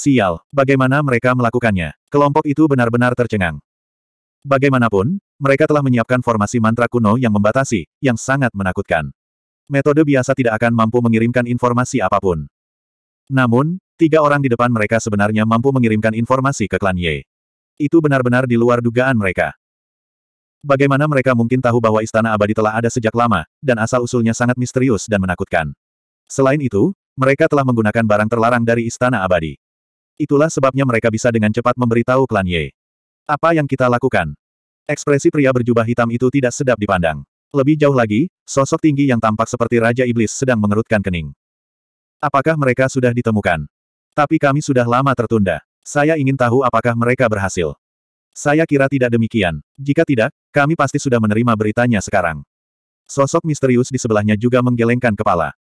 Sial, bagaimana mereka melakukannya? Kelompok itu benar-benar tercengang. Bagaimanapun, mereka telah menyiapkan formasi mantra kuno yang membatasi, yang sangat menakutkan. Metode biasa tidak akan mampu mengirimkan informasi apapun. Namun, tiga orang di depan mereka sebenarnya mampu mengirimkan informasi ke klan Ye. Itu benar-benar di luar dugaan mereka. Bagaimana mereka mungkin tahu bahwa istana abadi telah ada sejak lama, dan asal-usulnya sangat misterius dan menakutkan. Selain itu, mereka telah menggunakan barang terlarang dari istana abadi. Itulah sebabnya mereka bisa dengan cepat memberitahu klan Ye. Apa yang kita lakukan? Ekspresi pria berjubah hitam itu tidak sedap dipandang. Lebih jauh lagi, sosok tinggi yang tampak seperti Raja Iblis sedang mengerutkan kening. Apakah mereka sudah ditemukan? Tapi kami sudah lama tertunda. Saya ingin tahu apakah mereka berhasil. Saya kira tidak demikian. Jika tidak, kami pasti sudah menerima beritanya sekarang. Sosok misterius di sebelahnya juga menggelengkan kepala.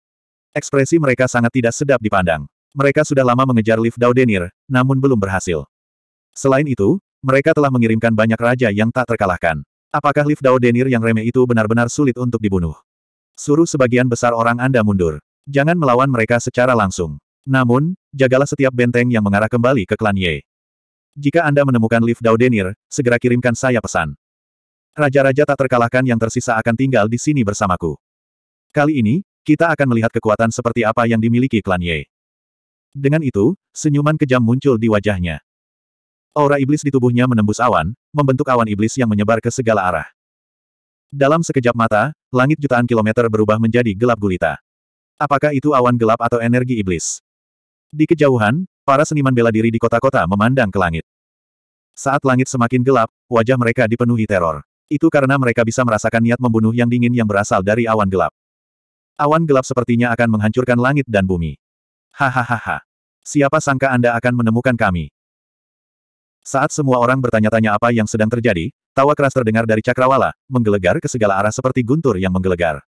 Ekspresi mereka sangat tidak sedap dipandang. Mereka sudah lama mengejar lift Daudenir, namun belum berhasil. Selain itu, mereka telah mengirimkan banyak raja yang tak terkalahkan. Apakah lift Daudenir yang remeh itu benar-benar sulit untuk dibunuh? Suruh sebagian besar orang Anda mundur. Jangan melawan mereka secara langsung. Namun, jagalah setiap benteng yang mengarah kembali ke klan Ye. Jika Anda menemukan lift Daudenir, segera kirimkan saya pesan. Raja-raja tak terkalahkan yang tersisa akan tinggal di sini bersamaku. Kali ini, kita akan melihat kekuatan seperti apa yang dimiliki klan Ye. Dengan itu, senyuman kejam muncul di wajahnya. Aura iblis di tubuhnya menembus awan, membentuk awan iblis yang menyebar ke segala arah. Dalam sekejap mata, langit jutaan kilometer berubah menjadi gelap gulita. Apakah itu awan gelap atau energi iblis? Di kejauhan, para seniman bela diri di kota-kota memandang ke langit. Saat langit semakin gelap, wajah mereka dipenuhi teror. Itu karena mereka bisa merasakan niat membunuh yang dingin yang berasal dari awan gelap. Awan gelap sepertinya akan menghancurkan langit dan bumi. Hahaha. Siapa sangka Anda akan menemukan kami? Saat semua orang bertanya-tanya apa yang sedang terjadi, tawa keras terdengar dari cakrawala, menggelegar ke segala arah seperti guntur yang menggelegar.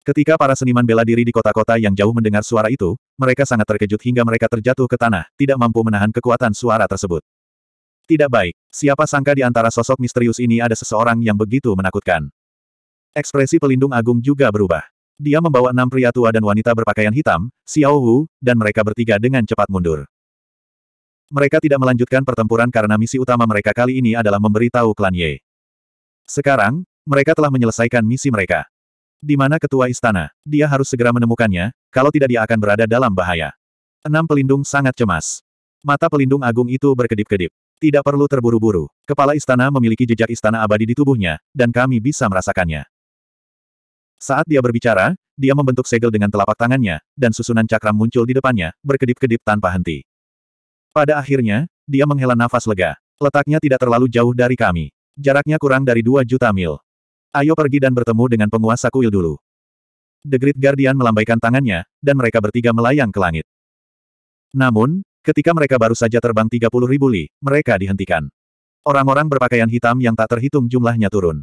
Ketika para seniman bela diri di kota-kota yang jauh mendengar suara itu, mereka sangat terkejut hingga mereka terjatuh ke tanah, tidak mampu menahan kekuatan suara tersebut. Tidak baik, siapa sangka di antara sosok misterius ini ada seseorang yang begitu menakutkan. Ekspresi pelindung agung juga berubah. Dia membawa enam pria tua dan wanita berpakaian hitam, Xiao Wu, dan mereka bertiga dengan cepat mundur. Mereka tidak melanjutkan pertempuran karena misi utama mereka kali ini adalah memberitahu klan Ye. Sekarang, mereka telah menyelesaikan misi mereka. Di mana ketua istana, dia harus segera menemukannya, kalau tidak dia akan berada dalam bahaya. Enam pelindung sangat cemas. Mata pelindung agung itu berkedip-kedip. Tidak perlu terburu-buru. Kepala istana memiliki jejak istana abadi di tubuhnya, dan kami bisa merasakannya. Saat dia berbicara, dia membentuk segel dengan telapak tangannya, dan susunan cakram muncul di depannya, berkedip-kedip tanpa henti. Pada akhirnya, dia menghela nafas lega. Letaknya tidak terlalu jauh dari kami. Jaraknya kurang dari 2 juta mil. Ayo pergi dan bertemu dengan penguasa kuil dulu. The Great Guardian melambaikan tangannya, dan mereka bertiga melayang ke langit. Namun, ketika mereka baru saja terbang 30 ribu li, mereka dihentikan. Orang-orang berpakaian hitam yang tak terhitung jumlahnya turun.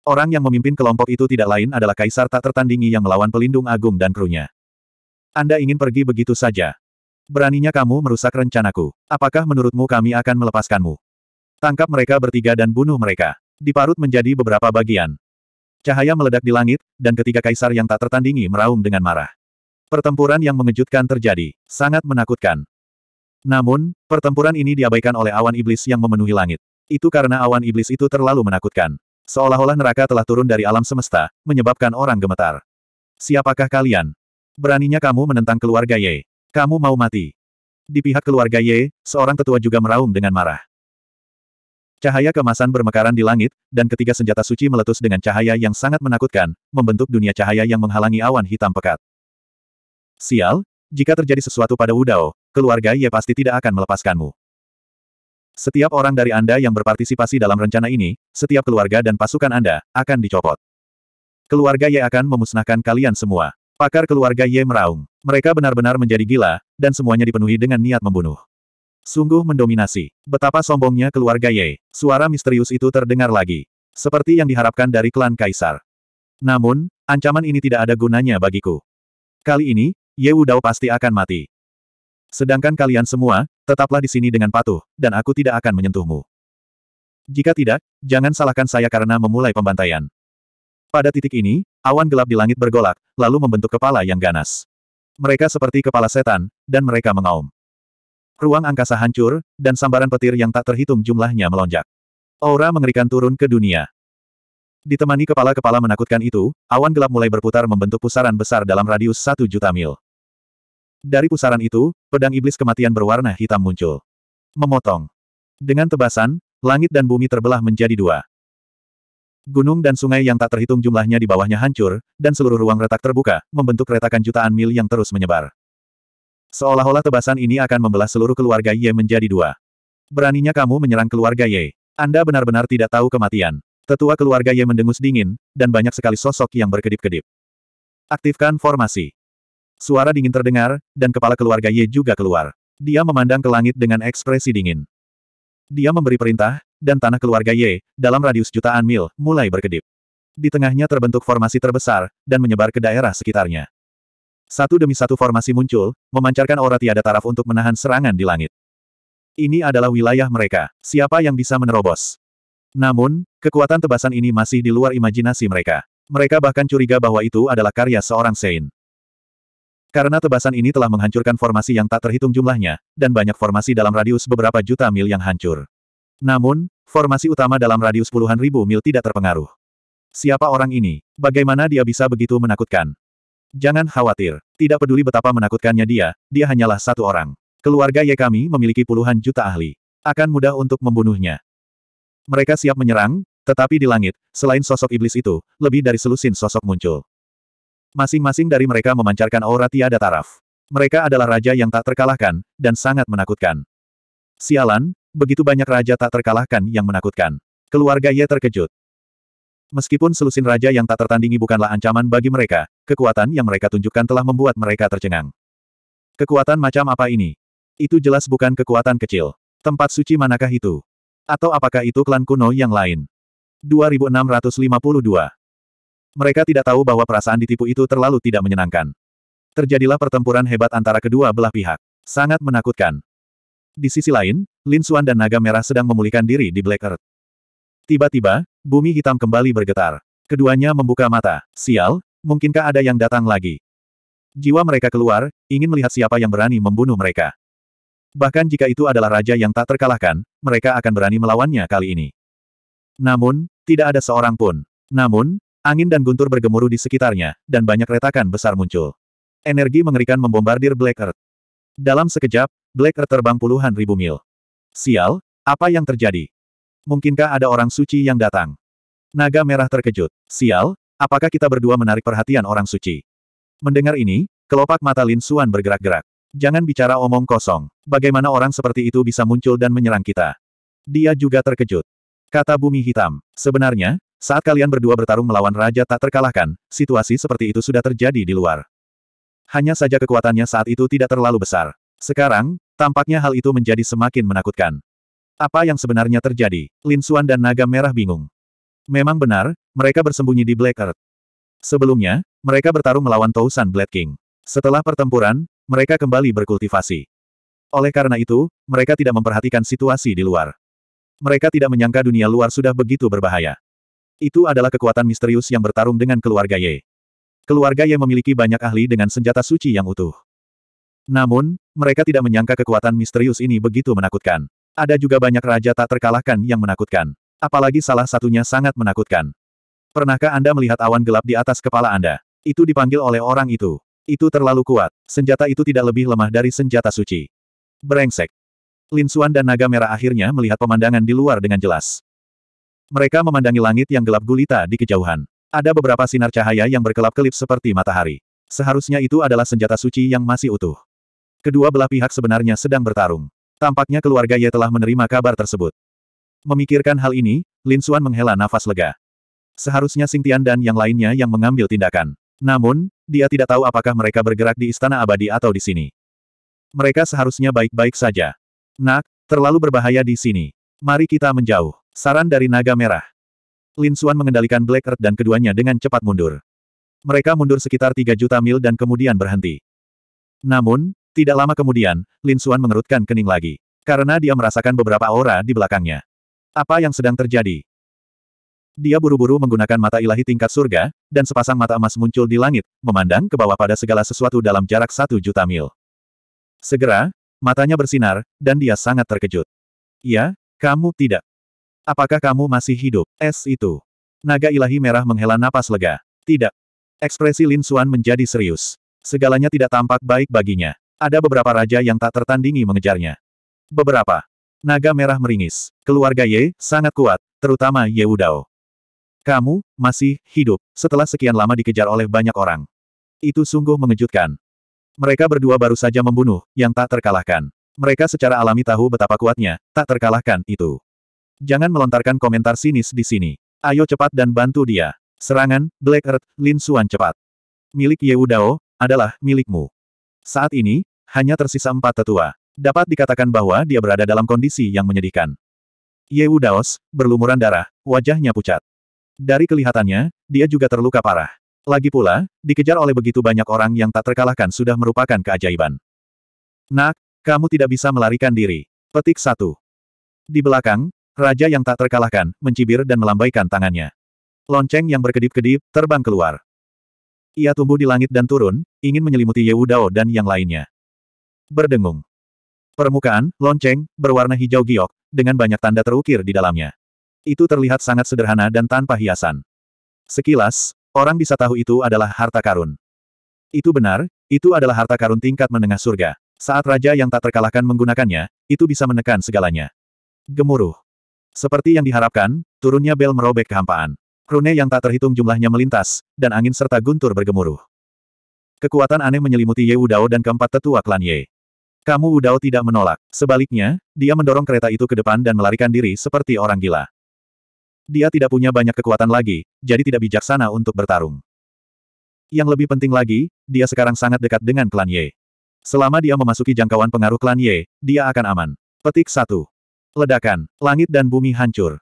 Orang yang memimpin kelompok itu tidak lain adalah kaisar tak tertandingi yang melawan pelindung agung dan krunya. Anda ingin pergi begitu saja. Beraninya kamu merusak rencanaku. Apakah menurutmu kami akan melepaskanmu? Tangkap mereka bertiga dan bunuh mereka. Diparut menjadi beberapa bagian. Cahaya meledak di langit, dan ketiga kaisar yang tak tertandingi meraung dengan marah. Pertempuran yang mengejutkan terjadi, sangat menakutkan. Namun, pertempuran ini diabaikan oleh awan iblis yang memenuhi langit. Itu karena awan iblis itu terlalu menakutkan. Seolah-olah neraka telah turun dari alam semesta, menyebabkan orang gemetar. Siapakah kalian? Beraninya kamu menentang keluarga Ye. Kamu mau mati. Di pihak keluarga Ye, seorang tetua juga meraung dengan marah. Cahaya kemasan bermekaran di langit, dan ketiga senjata suci meletus dengan cahaya yang sangat menakutkan, membentuk dunia cahaya yang menghalangi awan hitam pekat. Sial, jika terjadi sesuatu pada Wudao, keluarga Ye pasti tidak akan melepaskanmu. Setiap orang dari Anda yang berpartisipasi dalam rencana ini, setiap keluarga dan pasukan Anda, akan dicopot. Keluarga Ye akan memusnahkan kalian semua. Pakar keluarga Ye meraung. Mereka benar-benar menjadi gila, dan semuanya dipenuhi dengan niat membunuh. Sungguh mendominasi. Betapa sombongnya keluarga Ye. Suara misterius itu terdengar lagi. Seperti yang diharapkan dari klan Kaisar. Namun, ancaman ini tidak ada gunanya bagiku. Kali ini, Ye Wudao pasti akan mati. Sedangkan kalian semua, Tetaplah di sini dengan patuh, dan aku tidak akan menyentuhmu. Jika tidak, jangan salahkan saya karena memulai pembantaian. Pada titik ini, awan gelap di langit bergolak, lalu membentuk kepala yang ganas. Mereka seperti kepala setan, dan mereka mengaum. Ruang angkasa hancur, dan sambaran petir yang tak terhitung jumlahnya melonjak. Aura mengerikan turun ke dunia. Ditemani kepala-kepala menakutkan itu, awan gelap mulai berputar membentuk pusaran besar dalam radius satu juta mil. Dari pusaran itu, pedang iblis kematian berwarna hitam muncul. Memotong. Dengan tebasan, langit dan bumi terbelah menjadi dua. Gunung dan sungai yang tak terhitung jumlahnya di bawahnya hancur, dan seluruh ruang retak terbuka, membentuk retakan jutaan mil yang terus menyebar. Seolah-olah tebasan ini akan membelah seluruh keluarga Ye menjadi dua. Beraninya kamu menyerang keluarga Ye. Anda benar-benar tidak tahu kematian. Tetua keluarga Ye mendengus dingin, dan banyak sekali sosok yang berkedip-kedip. Aktifkan formasi. Suara dingin terdengar, dan kepala keluarga Ye juga keluar. Dia memandang ke langit dengan ekspresi dingin. Dia memberi perintah, dan tanah keluarga Ye, dalam radius jutaan mil, mulai berkedip. Di tengahnya terbentuk formasi terbesar, dan menyebar ke daerah sekitarnya. Satu demi satu formasi muncul, memancarkan aura tiada taraf untuk menahan serangan di langit. Ini adalah wilayah mereka, siapa yang bisa menerobos. Namun, kekuatan tebasan ini masih di luar imajinasi mereka. Mereka bahkan curiga bahwa itu adalah karya seorang Sein. Karena tebasan ini telah menghancurkan formasi yang tak terhitung jumlahnya, dan banyak formasi dalam radius beberapa juta mil yang hancur. Namun, formasi utama dalam radius puluhan ribu mil tidak terpengaruh. Siapa orang ini? Bagaimana dia bisa begitu menakutkan? Jangan khawatir, tidak peduli betapa menakutkannya dia, dia hanyalah satu orang. Keluarga Ye kami memiliki puluhan juta ahli. Akan mudah untuk membunuhnya. Mereka siap menyerang, tetapi di langit, selain sosok iblis itu, lebih dari selusin sosok muncul. Masing-masing dari mereka memancarkan aura tiada taraf. Mereka adalah raja yang tak terkalahkan, dan sangat menakutkan. Sialan, begitu banyak raja tak terkalahkan yang menakutkan. Keluarga Ye terkejut. Meskipun selusin raja yang tak tertandingi bukanlah ancaman bagi mereka, kekuatan yang mereka tunjukkan telah membuat mereka tercengang. Kekuatan macam apa ini? Itu jelas bukan kekuatan kecil. Tempat suci manakah itu? Atau apakah itu klan kuno yang lain? 2652 mereka tidak tahu bahwa perasaan ditipu itu terlalu tidak menyenangkan. Terjadilah pertempuran hebat antara kedua belah pihak. Sangat menakutkan. Di sisi lain, Lin Xuan dan Naga Merah sedang memulihkan diri di Black Earth. Tiba-tiba, bumi hitam kembali bergetar. Keduanya membuka mata. Sial, mungkinkah ada yang datang lagi? Jiwa mereka keluar, ingin melihat siapa yang berani membunuh mereka. Bahkan jika itu adalah raja yang tak terkalahkan, mereka akan berani melawannya kali ini. Namun, tidak ada seorang pun. Namun, Angin dan guntur bergemuruh di sekitarnya, dan banyak retakan besar muncul. Energi mengerikan membombardir Black Earth. Dalam sekejap, Black Earth terbang puluhan ribu mil. Sial, apa yang terjadi? Mungkinkah ada orang suci yang datang? Naga merah terkejut. Sial, apakah kita berdua menarik perhatian orang suci? Mendengar ini, kelopak mata Lin Suan bergerak-gerak. Jangan bicara omong kosong. Bagaimana orang seperti itu bisa muncul dan menyerang kita? Dia juga terkejut. Kata bumi hitam. Sebenarnya, saat kalian berdua bertarung melawan raja tak terkalahkan, situasi seperti itu sudah terjadi di luar. Hanya saja kekuatannya saat itu tidak terlalu besar. Sekarang, tampaknya hal itu menjadi semakin menakutkan. Apa yang sebenarnya terjadi? Lin Xuan dan Naga Merah bingung. Memang benar, mereka bersembunyi di Black Earth. Sebelumnya, mereka bertarung melawan Tousan Blade King. Setelah pertempuran, mereka kembali berkultivasi. Oleh karena itu, mereka tidak memperhatikan situasi di luar. Mereka tidak menyangka dunia luar sudah begitu berbahaya. Itu adalah kekuatan misterius yang bertarung dengan keluarga Ye. Keluarga Ye memiliki banyak ahli dengan senjata suci yang utuh. Namun, mereka tidak menyangka kekuatan misterius ini begitu menakutkan. Ada juga banyak raja tak terkalahkan yang menakutkan. Apalagi salah satunya sangat menakutkan. Pernahkah Anda melihat awan gelap di atas kepala Anda? Itu dipanggil oleh orang itu. Itu terlalu kuat. Senjata itu tidak lebih lemah dari senjata suci. Brengsek. Lin Xuan dan naga merah akhirnya melihat pemandangan di luar dengan jelas. Mereka memandangi langit yang gelap gulita di kejauhan. Ada beberapa sinar cahaya yang berkelap-kelip seperti matahari. Seharusnya itu adalah senjata suci yang masih utuh. Kedua belah pihak sebenarnya sedang bertarung. Tampaknya keluarga Ye telah menerima kabar tersebut. Memikirkan hal ini, Lin Xuan menghela nafas lega. Seharusnya Sing Tian dan yang lainnya yang mengambil tindakan. Namun, dia tidak tahu apakah mereka bergerak di Istana Abadi atau di sini. Mereka seharusnya baik-baik saja. Nak, terlalu berbahaya di sini. Mari kita menjauh. Saran dari naga merah. Lin Xuan mengendalikan Black Earth dan keduanya dengan cepat mundur. Mereka mundur sekitar 3 juta mil dan kemudian berhenti. Namun, tidak lama kemudian, Lin Xuan mengerutkan kening lagi. Karena dia merasakan beberapa aura di belakangnya. Apa yang sedang terjadi? Dia buru-buru menggunakan mata ilahi tingkat surga, dan sepasang mata emas muncul di langit, memandang ke bawah pada segala sesuatu dalam jarak satu juta mil. Segera, matanya bersinar, dan dia sangat terkejut. Ya, kamu tidak. Apakah kamu masih hidup? Es itu. Naga ilahi merah menghela napas lega. Tidak. Ekspresi Lin Suan menjadi serius. Segalanya tidak tampak baik baginya. Ada beberapa raja yang tak tertandingi mengejarnya. Beberapa. Naga merah meringis. Keluarga Ye, sangat kuat, terutama Ye Wudao. Kamu, masih, hidup, setelah sekian lama dikejar oleh banyak orang. Itu sungguh mengejutkan. Mereka berdua baru saja membunuh, yang tak terkalahkan. Mereka secara alami tahu betapa kuatnya, tak terkalahkan, itu. Jangan melontarkan komentar sinis di sini. Ayo cepat dan bantu dia. Serangan, Black Earth, Lin Xuan cepat. Milik Ye Dao, adalah milikmu. Saat ini, hanya tersisa empat tetua. Dapat dikatakan bahwa dia berada dalam kondisi yang menyedihkan. Ye Daos, berlumuran darah, wajahnya pucat. Dari kelihatannya, dia juga terluka parah. Lagi pula, dikejar oleh begitu banyak orang yang tak terkalahkan sudah merupakan keajaiban. Nak, kamu tidak bisa melarikan diri. Petik satu. Di belakang, Raja yang tak terkalahkan, mencibir dan melambaikan tangannya. Lonceng yang berkedip-kedip, terbang keluar. Ia tumbuh di langit dan turun, ingin menyelimuti Ye Dao dan yang lainnya. Berdengung. Permukaan, lonceng, berwarna hijau giok, dengan banyak tanda terukir di dalamnya. Itu terlihat sangat sederhana dan tanpa hiasan. Sekilas, orang bisa tahu itu adalah harta karun. Itu benar, itu adalah harta karun tingkat menengah surga. Saat raja yang tak terkalahkan menggunakannya, itu bisa menekan segalanya. Gemuruh. Seperti yang diharapkan, turunnya bel merobek kehampaan. Rune yang tak terhitung jumlahnya melintas, dan angin serta guntur bergemuruh. Kekuatan aneh menyelimuti Ye Udao dan keempat tetua klan Ye. Kamu Udao tidak menolak. Sebaliknya, dia mendorong kereta itu ke depan dan melarikan diri seperti orang gila. Dia tidak punya banyak kekuatan lagi, jadi tidak bijaksana untuk bertarung. Yang lebih penting lagi, dia sekarang sangat dekat dengan klan Ye. Selama dia memasuki jangkauan pengaruh klan Ye, dia akan aman. Petik 1. Ledakan, langit dan bumi hancur.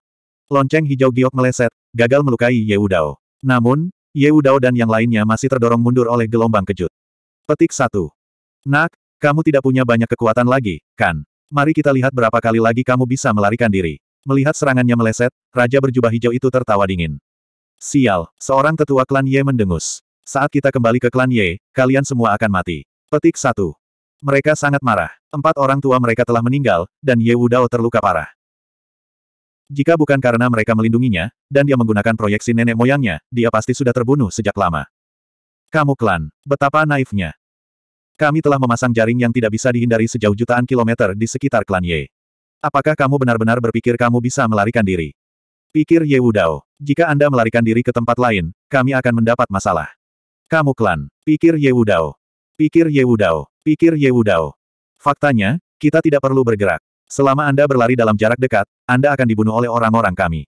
Lonceng hijau giok meleset, gagal melukai Ye Yeudao. Namun, Ye Yeudao dan yang lainnya masih terdorong mundur oleh gelombang kejut. Petik satu. Nak, kamu tidak punya banyak kekuatan lagi, kan? Mari kita lihat berapa kali lagi kamu bisa melarikan diri. Melihat serangannya meleset, Raja berjubah hijau itu tertawa dingin. Sial, seorang tetua klan Ye mendengus. Saat kita kembali ke klan Ye, kalian semua akan mati. Petik satu. Mereka sangat marah. Empat orang tua mereka telah meninggal, dan Ye Wudao terluka parah. Jika bukan karena mereka melindunginya, dan dia menggunakan proyeksi nenek moyangnya, dia pasti sudah terbunuh sejak lama. Kamu klan, betapa naifnya. Kami telah memasang jaring yang tidak bisa dihindari sejauh jutaan kilometer di sekitar klan Ye. Apakah kamu benar-benar berpikir kamu bisa melarikan diri? Pikir Ye Wudao, jika Anda melarikan diri ke tempat lain, kami akan mendapat masalah. Kamu klan, pikir Ye Wudao. Pikir Ye Wudao, Pikir Ye Wudao. Faktanya, kita tidak perlu bergerak. Selama Anda berlari dalam jarak dekat, Anda akan dibunuh oleh orang-orang kami.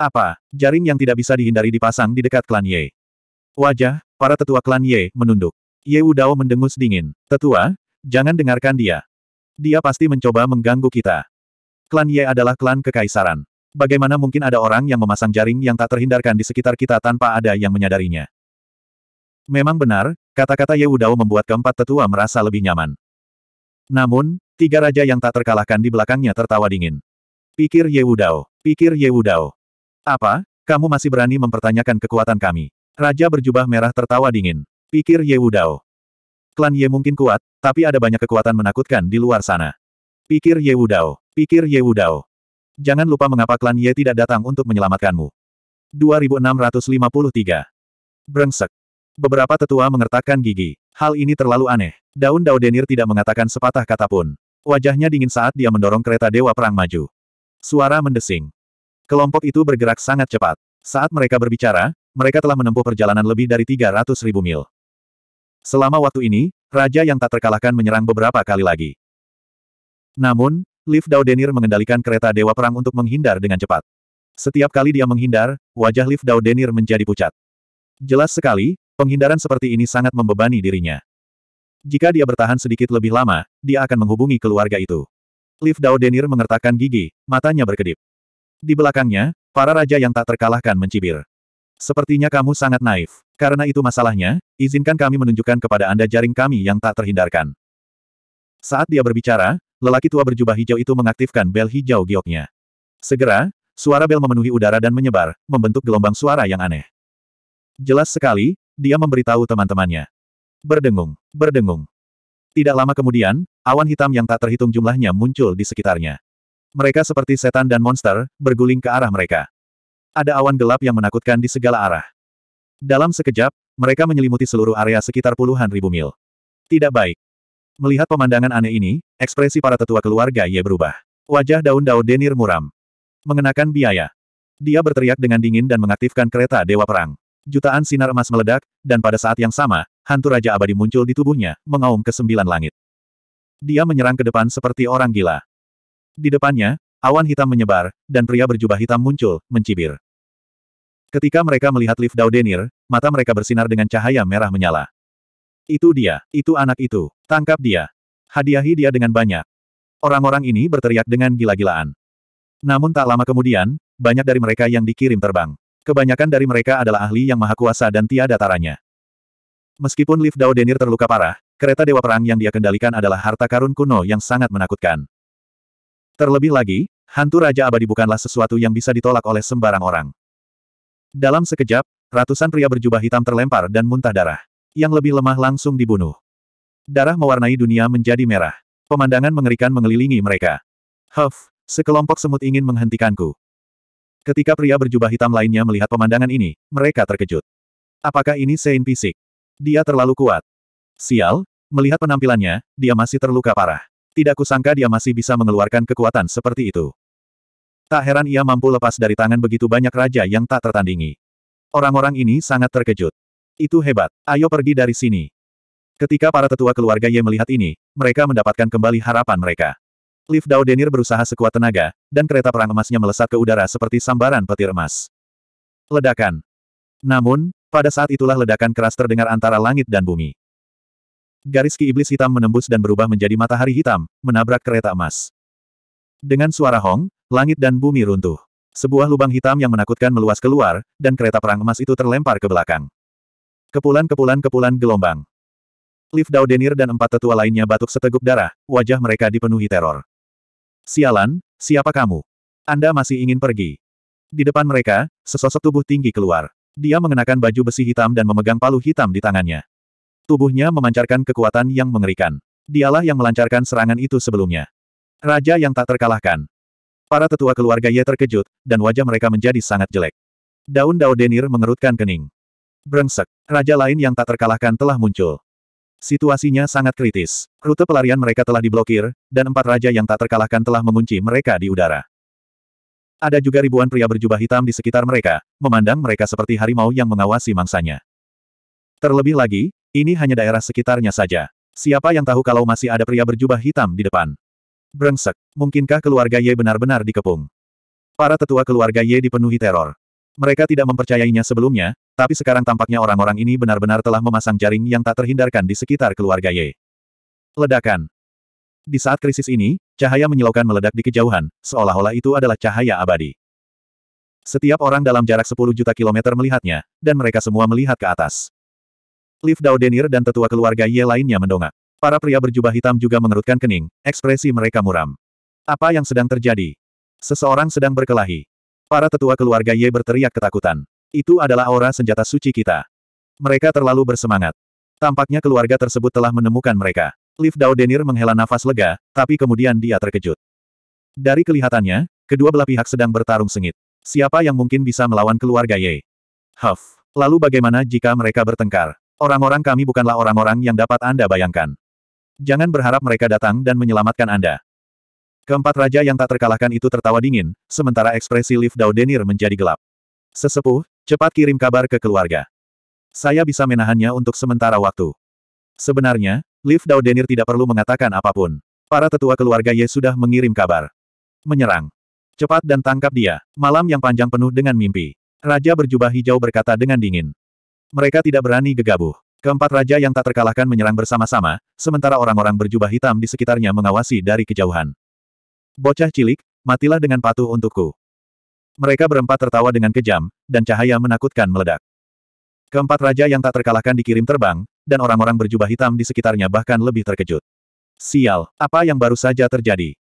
Apa? Jaring yang tidak bisa dihindari dipasang di dekat klan Ye. Wajah, para tetua klan Ye, menunduk. Ye Wudao mendengus dingin. Tetua, jangan dengarkan dia. Dia pasti mencoba mengganggu kita. Klan Ye adalah klan kekaisaran. Bagaimana mungkin ada orang yang memasang jaring yang tak terhindarkan di sekitar kita tanpa ada yang menyadarinya? Memang benar, Kata-kata Ye Wudao membuat keempat tetua merasa lebih nyaman. Namun, tiga raja yang tak terkalahkan di belakangnya tertawa dingin. Pikir Ye Wudao, pikir Ye Wudao. Apa, kamu masih berani mempertanyakan kekuatan kami? Raja berjubah merah tertawa dingin. Pikir Ye Wudao. Klan Ye mungkin kuat, tapi ada banyak kekuatan menakutkan di luar sana. Pikir Ye Wudao, pikir Ye Wudao. Jangan lupa mengapa klan Ye tidak datang untuk menyelamatkanmu. 2653. Brengsek. Beberapa tetua mengertakkan gigi. Hal ini terlalu aneh. Daun Daudenir tidak mengatakan sepatah kata pun. Wajahnya dingin saat dia mendorong kereta Dewa Perang maju. Suara mendesing. Kelompok itu bergerak sangat cepat. Saat mereka berbicara, mereka telah menempuh perjalanan lebih dari 300 ribu mil. Selama waktu ini, Raja yang tak terkalahkan menyerang beberapa kali lagi. Namun, Liv Daudenir mengendalikan kereta Dewa Perang untuk menghindar dengan cepat. Setiap kali dia menghindar, wajah Liv Daudenir menjadi pucat. Jelas sekali, Penghindaran seperti ini sangat membebani dirinya. Jika dia bertahan sedikit lebih lama, dia akan menghubungi keluarga itu. Liv Dao Denir mengertakkan gigi, matanya berkedip. Di belakangnya, para raja yang tak terkalahkan mencibir. Sepertinya kamu sangat naif. Karena itu masalahnya, izinkan kami menunjukkan kepada Anda jaring kami yang tak terhindarkan. Saat dia berbicara, lelaki tua berjubah hijau itu mengaktifkan bel hijau gioknya. Segera, suara bel memenuhi udara dan menyebar, membentuk gelombang suara yang aneh. Jelas sekali, dia memberitahu teman-temannya. Berdengung, berdengung. Tidak lama kemudian, awan hitam yang tak terhitung jumlahnya muncul di sekitarnya. Mereka seperti setan dan monster, berguling ke arah mereka. Ada awan gelap yang menakutkan di segala arah. Dalam sekejap, mereka menyelimuti seluruh area sekitar puluhan ribu mil. Tidak baik. Melihat pemandangan aneh ini, ekspresi para tetua keluarga Ye berubah. Wajah daun daun Denir muram. Mengenakan biaya. Dia berteriak dengan dingin dan mengaktifkan kereta Dewa Perang jutaan sinar emas meledak, dan pada saat yang sama, hantu Raja Abadi muncul di tubuhnya, mengaum ke sembilan langit. Dia menyerang ke depan seperti orang gila. Di depannya, awan hitam menyebar, dan pria berjubah hitam muncul, mencibir. Ketika mereka melihat lift Daudenir, mata mereka bersinar dengan cahaya merah menyala. Itu dia, itu anak itu, tangkap dia. Hadiahi dia dengan banyak. Orang-orang ini berteriak dengan gila-gilaan. Namun tak lama kemudian, banyak dari mereka yang dikirim terbang. Kebanyakan dari mereka adalah ahli yang maha kuasa dan tiada taranya. Meskipun Liv Dao Denir terluka parah, kereta Dewa Perang yang dia kendalikan adalah harta karun kuno yang sangat menakutkan. Terlebih lagi, hantu Raja Abadi bukanlah sesuatu yang bisa ditolak oleh sembarang orang. Dalam sekejap, ratusan pria berjubah hitam terlempar dan muntah darah. Yang lebih lemah langsung dibunuh. Darah mewarnai dunia menjadi merah. Pemandangan mengerikan mengelilingi mereka. Huff, sekelompok semut ingin menghentikanku. Ketika pria berjubah hitam lainnya melihat pemandangan ini, mereka terkejut. Apakah ini Sein Pisik? Dia terlalu kuat. Sial, melihat penampilannya, dia masih terluka parah. Tidak kusangka dia masih bisa mengeluarkan kekuatan seperti itu. Tak heran ia mampu lepas dari tangan begitu banyak raja yang tak tertandingi. Orang-orang ini sangat terkejut. Itu hebat, ayo pergi dari sini. Ketika para tetua keluarga Ye melihat ini, mereka mendapatkan kembali harapan mereka. Liv Dao Denir berusaha sekuat tenaga, dan kereta perang emasnya melesat ke udara seperti sambaran petir emas. Ledakan. Namun, pada saat itulah ledakan keras terdengar antara langit dan bumi. Garis ki iblis hitam menembus dan berubah menjadi matahari hitam, menabrak kereta emas. Dengan suara hong, langit dan bumi runtuh. Sebuah lubang hitam yang menakutkan meluas keluar, dan kereta perang emas itu terlempar ke belakang. Kepulan-kepulan-kepulan gelombang. Liv Daudenir dan empat tetua lainnya batuk seteguk darah, wajah mereka dipenuhi teror. Sialan, siapa kamu? Anda masih ingin pergi. Di depan mereka, sesosok tubuh tinggi keluar. Dia mengenakan baju besi hitam dan memegang palu hitam di tangannya. Tubuhnya memancarkan kekuatan yang mengerikan. Dialah yang melancarkan serangan itu sebelumnya. Raja yang tak terkalahkan. Para tetua keluarga Ye terkejut, dan wajah mereka menjadi sangat jelek. Daun daun Denir mengerutkan kening. Brengsek, raja lain yang tak terkalahkan telah muncul. Situasinya sangat kritis. Rute pelarian mereka telah diblokir, dan empat raja yang tak terkalahkan telah mengunci mereka di udara. Ada juga ribuan pria berjubah hitam di sekitar mereka, memandang mereka seperti harimau yang mengawasi mangsanya. Terlebih lagi, ini hanya daerah sekitarnya saja. Siapa yang tahu kalau masih ada pria berjubah hitam di depan? Brengsek, mungkinkah keluarga Ye benar-benar dikepung? Para tetua keluarga Ye dipenuhi teror. Mereka tidak mempercayainya sebelumnya, tapi sekarang tampaknya orang-orang ini benar-benar telah memasang jaring yang tak terhindarkan di sekitar keluarga Ye. Ledakan. Di saat krisis ini, cahaya menyilaukan meledak di kejauhan, seolah-olah itu adalah cahaya abadi. Setiap orang dalam jarak 10 juta kilometer melihatnya, dan mereka semua melihat ke atas. Liv Daudenir dan tetua keluarga Ye lainnya mendongak. Para pria berjubah hitam juga mengerutkan kening, ekspresi mereka muram. Apa yang sedang terjadi? Seseorang sedang berkelahi. Para tetua keluarga Ye berteriak ketakutan. Itu adalah aura senjata suci kita. Mereka terlalu bersemangat. Tampaknya keluarga tersebut telah menemukan mereka. Liv Daudenir menghela nafas lega, tapi kemudian dia terkejut. Dari kelihatannya, kedua belah pihak sedang bertarung sengit. Siapa yang mungkin bisa melawan keluarga Ye? Huff. Lalu bagaimana jika mereka bertengkar? Orang-orang kami bukanlah orang-orang yang dapat Anda bayangkan. Jangan berharap mereka datang dan menyelamatkan Anda. Keempat raja yang tak terkalahkan itu tertawa dingin, sementara ekspresi Liv Daudenir menjadi gelap. Sesepuh, cepat kirim kabar ke keluarga. Saya bisa menahannya untuk sementara waktu. Sebenarnya, Liv Daudenir tidak perlu mengatakan apapun. Para tetua keluarga Ye sudah mengirim kabar. Menyerang. Cepat dan tangkap dia. Malam yang panjang penuh dengan mimpi. Raja berjubah hijau berkata dengan dingin. Mereka tidak berani gegabuh. Keempat raja yang tak terkalahkan menyerang bersama-sama, sementara orang-orang berjubah hitam di sekitarnya mengawasi dari kejauhan. Bocah cilik, matilah dengan patuh untukku. Mereka berempat tertawa dengan kejam, dan cahaya menakutkan meledak. Keempat raja yang tak terkalahkan dikirim terbang, dan orang-orang berjubah hitam di sekitarnya bahkan lebih terkejut. Sial, apa yang baru saja terjadi?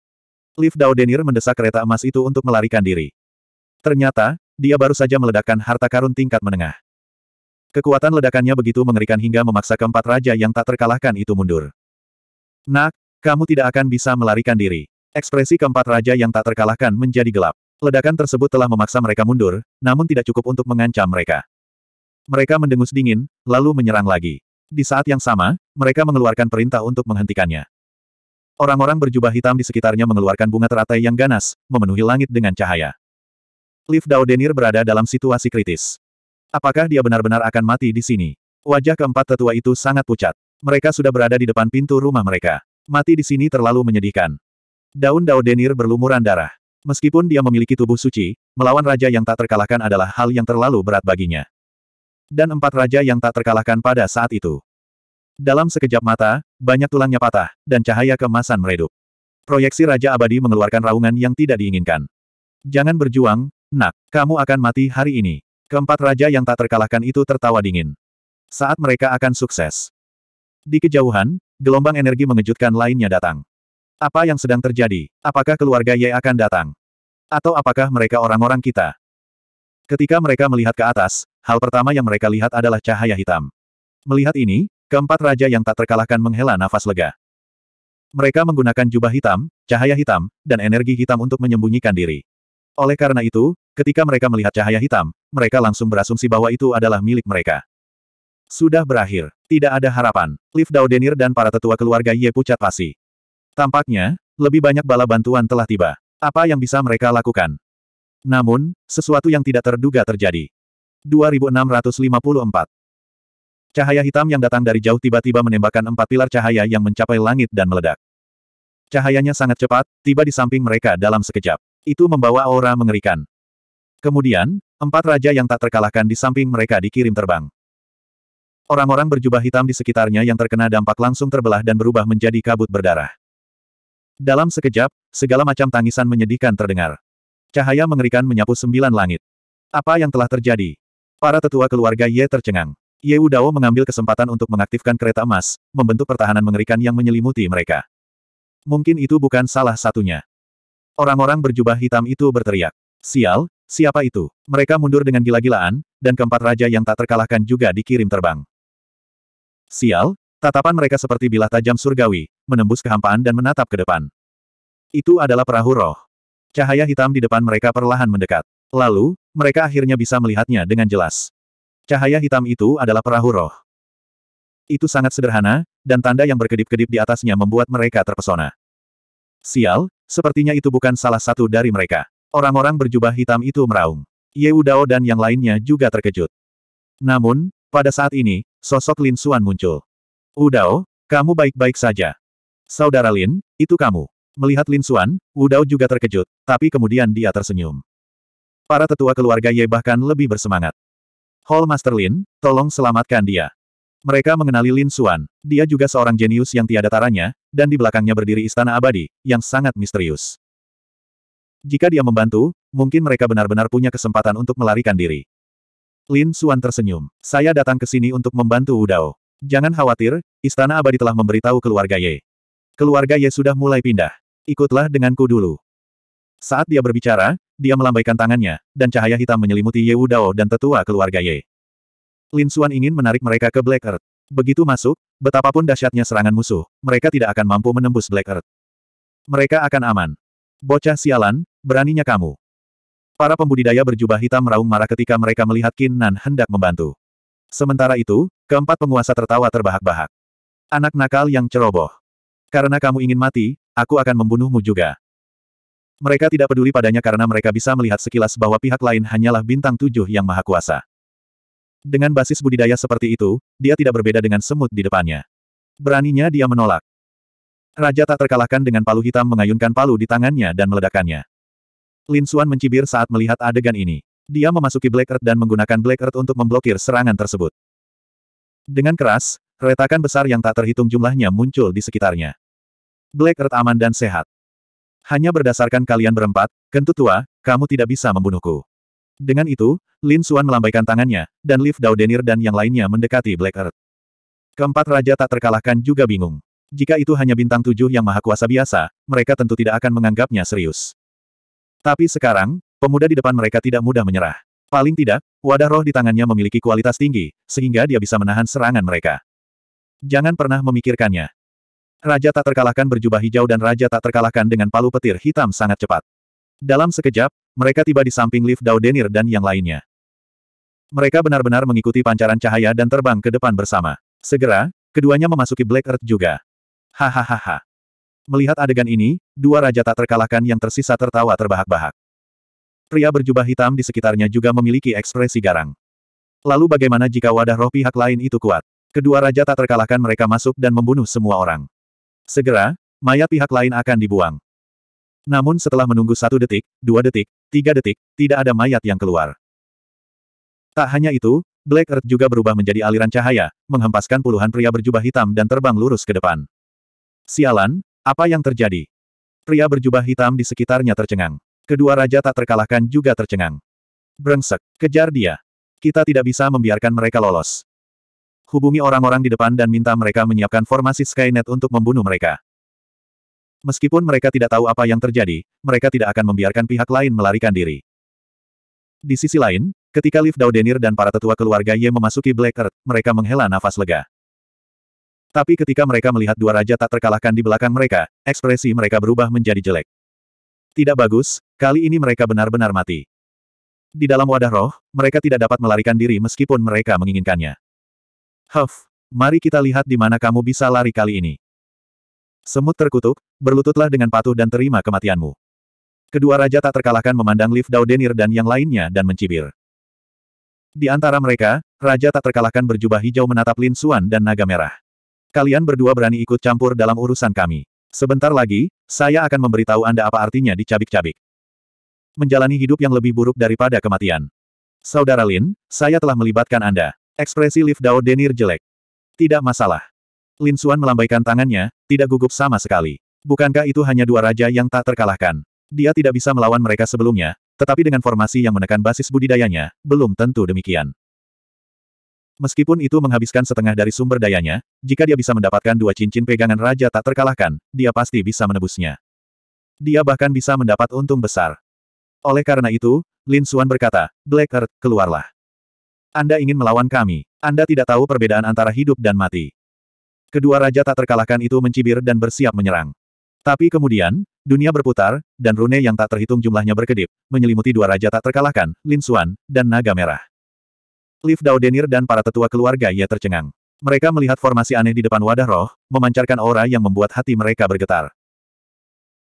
Liv Daudenir mendesak kereta emas itu untuk melarikan diri. Ternyata, dia baru saja meledakkan harta karun tingkat menengah. Kekuatan ledakannya begitu mengerikan hingga memaksa keempat raja yang tak terkalahkan itu mundur. Nak, kamu tidak akan bisa melarikan diri. Ekspresi keempat raja yang tak terkalahkan menjadi gelap. Ledakan tersebut telah memaksa mereka mundur, namun tidak cukup untuk mengancam mereka. Mereka mendengus dingin, lalu menyerang lagi. Di saat yang sama, mereka mengeluarkan perintah untuk menghentikannya. Orang-orang berjubah hitam di sekitarnya mengeluarkan bunga teratai yang ganas, memenuhi langit dengan cahaya. Liv Daudenir berada dalam situasi kritis. Apakah dia benar-benar akan mati di sini? Wajah keempat tetua itu sangat pucat. Mereka sudah berada di depan pintu rumah mereka. Mati di sini terlalu menyedihkan. Daun Dao Denir berlumuran darah. Meskipun dia memiliki tubuh suci, melawan raja yang tak terkalahkan adalah hal yang terlalu berat baginya. Dan empat raja yang tak terkalahkan pada saat itu. Dalam sekejap mata, banyak tulangnya patah, dan cahaya kemasan meredup. Proyeksi Raja Abadi mengeluarkan raungan yang tidak diinginkan. Jangan berjuang, nak, kamu akan mati hari ini. Keempat raja yang tak terkalahkan itu tertawa dingin. Saat mereka akan sukses. Di kejauhan, gelombang energi mengejutkan lainnya datang. Apa yang sedang terjadi? Apakah keluarga Ye akan datang? Atau apakah mereka orang-orang kita? Ketika mereka melihat ke atas, hal pertama yang mereka lihat adalah cahaya hitam. Melihat ini, keempat raja yang tak terkalahkan menghela nafas lega. Mereka menggunakan jubah hitam, cahaya hitam, dan energi hitam untuk menyembunyikan diri. Oleh karena itu, ketika mereka melihat cahaya hitam, mereka langsung berasumsi bahwa itu adalah milik mereka. Sudah berakhir. Tidak ada harapan. Liv Daudenir dan para tetua keluarga Ye pucat pasi. Tampaknya, lebih banyak bala bantuan telah tiba. Apa yang bisa mereka lakukan? Namun, sesuatu yang tidak terduga terjadi. 2654 Cahaya hitam yang datang dari jauh tiba-tiba menembakkan empat pilar cahaya yang mencapai langit dan meledak. Cahayanya sangat cepat, tiba di samping mereka dalam sekejap. Itu membawa aura mengerikan. Kemudian, empat raja yang tak terkalahkan di samping mereka dikirim terbang. Orang-orang berjubah hitam di sekitarnya yang terkena dampak langsung terbelah dan berubah menjadi kabut berdarah. Dalam sekejap, segala macam tangisan menyedihkan terdengar. Cahaya mengerikan menyapu sembilan langit. Apa yang telah terjadi? Para tetua keluarga Ye tercengang. Ye Udao mengambil kesempatan untuk mengaktifkan kereta emas, membentuk pertahanan mengerikan yang menyelimuti mereka. Mungkin itu bukan salah satunya. Orang-orang berjubah hitam itu berteriak. Sial, siapa itu? Mereka mundur dengan gila-gilaan, dan keempat raja yang tak terkalahkan juga dikirim terbang. Sial, Tatapan mereka seperti bilah tajam surgawi, menembus kehampaan dan menatap ke depan. Itu adalah perahu roh. Cahaya hitam di depan mereka perlahan mendekat. Lalu, mereka akhirnya bisa melihatnya dengan jelas. Cahaya hitam itu adalah perahu roh. Itu sangat sederhana, dan tanda yang berkedip-kedip di atasnya membuat mereka terpesona. Sial, sepertinya itu bukan salah satu dari mereka. Orang-orang berjubah hitam itu meraung. Yeu Dao dan yang lainnya juga terkejut. Namun, pada saat ini, sosok Lin Xuan muncul. Udao, kamu baik-baik saja. Saudara Lin, itu kamu. Melihat Lin Xuan, Udao juga terkejut, tapi kemudian dia tersenyum. Para tetua keluarga Ye bahkan lebih bersemangat. Hall Master Lin, tolong selamatkan dia. Mereka mengenali Lin Xuan. Dia juga seorang jenius yang tiada taranya, dan di belakangnya berdiri istana abadi, yang sangat misterius. Jika dia membantu, mungkin mereka benar-benar punya kesempatan untuk melarikan diri. Lin Xuan tersenyum. Saya datang ke sini untuk membantu Udao. Jangan khawatir, Istana Abadi telah memberitahu keluarga Ye. Keluarga Ye sudah mulai pindah. Ikutlah denganku dulu. Saat dia berbicara, dia melambaikan tangannya, dan cahaya hitam menyelimuti Ye Wudao dan tetua keluarga Ye. Lin Xuan ingin menarik mereka ke Black Earth. Begitu masuk, betapapun dahsyatnya serangan musuh, mereka tidak akan mampu menembus Black Earth. Mereka akan aman. Bocah sialan, beraninya kamu. Para pembudidaya berjubah hitam meraung marah ketika mereka melihat Kin Nan hendak membantu. Sementara itu, keempat penguasa tertawa terbahak-bahak. Anak nakal yang ceroboh. Karena kamu ingin mati, aku akan membunuhmu juga. Mereka tidak peduli padanya karena mereka bisa melihat sekilas bahwa pihak lain hanyalah bintang tujuh yang maha kuasa. Dengan basis budidaya seperti itu, dia tidak berbeda dengan semut di depannya. Beraninya dia menolak. Raja tak terkalahkan dengan palu hitam mengayunkan palu di tangannya dan meledakannya. Lin Suan mencibir saat melihat adegan ini. Dia memasuki Black Earth dan menggunakan Black Earth untuk memblokir serangan tersebut. Dengan keras, retakan besar yang tak terhitung jumlahnya muncul di sekitarnya. Black Earth aman dan sehat. Hanya berdasarkan kalian berempat, kentut tua, kamu tidak bisa membunuhku. Dengan itu, Lin Suan melambaikan tangannya, dan Liv Daudenir dan yang lainnya mendekati Black Earth. Keempat raja tak terkalahkan juga bingung. Jika itu hanya bintang tujuh yang maha kuasa biasa, mereka tentu tidak akan menganggapnya serius. Tapi sekarang, Pemuda di depan mereka tidak mudah menyerah. Paling tidak, wadah roh di tangannya memiliki kualitas tinggi, sehingga dia bisa menahan serangan mereka. Jangan pernah memikirkannya. Raja tak terkalahkan berjubah hijau dan raja tak terkalahkan dengan palu petir hitam sangat cepat. Dalam sekejap, mereka tiba di samping lift Daudenir dan yang lainnya. Mereka benar-benar mengikuti pancaran cahaya dan terbang ke depan bersama. Segera, keduanya memasuki Black Earth juga. Hahaha. Melihat adegan ini, dua raja tak terkalahkan yang tersisa tertawa terbahak-bahak. Pria berjubah hitam di sekitarnya juga memiliki ekspresi garang. Lalu bagaimana jika wadah roh pihak lain itu kuat? Kedua raja tak terkalahkan mereka masuk dan membunuh semua orang. Segera, mayat pihak lain akan dibuang. Namun setelah menunggu satu detik, dua detik, tiga detik, tidak ada mayat yang keluar. Tak hanya itu, Black Earth juga berubah menjadi aliran cahaya, menghempaskan puluhan pria berjubah hitam dan terbang lurus ke depan. Sialan, apa yang terjadi? Pria berjubah hitam di sekitarnya tercengang. Kedua raja tak terkalahkan juga tercengang. Brengsek, kejar dia. Kita tidak bisa membiarkan mereka lolos. Hubungi orang-orang di depan dan minta mereka menyiapkan formasi Skynet untuk membunuh mereka. Meskipun mereka tidak tahu apa yang terjadi, mereka tidak akan membiarkan pihak lain melarikan diri. Di sisi lain, ketika Liv Daudenir dan para tetua keluarga Ye memasuki Black Earth, mereka menghela nafas lega. Tapi ketika mereka melihat dua raja tak terkalahkan di belakang mereka, ekspresi mereka berubah menjadi jelek. Tidak bagus, kali ini mereka benar-benar mati. Di dalam wadah roh, mereka tidak dapat melarikan diri meskipun mereka menginginkannya. Huff, mari kita lihat di mana kamu bisa lari kali ini. Semut terkutuk, berlututlah dengan patuh dan terima kematianmu. Kedua raja tak terkalahkan memandang Liv Daudenir dan yang lainnya dan mencibir. Di antara mereka, raja tak terkalahkan berjubah hijau menatap Lin Suan dan naga merah. Kalian berdua berani ikut campur dalam urusan kami. Sebentar lagi, saya akan memberitahu Anda apa artinya dicabik-cabik. Menjalani hidup yang lebih buruk daripada kematian. Saudara Lin, saya telah melibatkan Anda. Ekspresi Liv Dao Denir jelek. Tidak masalah. Lin Suan melambaikan tangannya, tidak gugup sama sekali. Bukankah itu hanya dua raja yang tak terkalahkan? Dia tidak bisa melawan mereka sebelumnya, tetapi dengan formasi yang menekan basis budidayanya, belum tentu demikian. Meskipun itu menghabiskan setengah dari sumber dayanya, jika dia bisa mendapatkan dua cincin pegangan raja tak terkalahkan, dia pasti bisa menebusnya. Dia bahkan bisa mendapat untung besar. Oleh karena itu, Lin Xuan berkata, Black Earth, keluarlah. Anda ingin melawan kami. Anda tidak tahu perbedaan antara hidup dan mati. Kedua raja tak terkalahkan itu mencibir dan bersiap menyerang. Tapi kemudian, dunia berputar, dan rune yang tak terhitung jumlahnya berkedip, menyelimuti dua raja tak terkalahkan, Lin Xuan, dan Naga Merah. Liv Daudenir dan para tetua keluarga ia tercengang. Mereka melihat formasi aneh di depan wadah roh, memancarkan aura yang membuat hati mereka bergetar.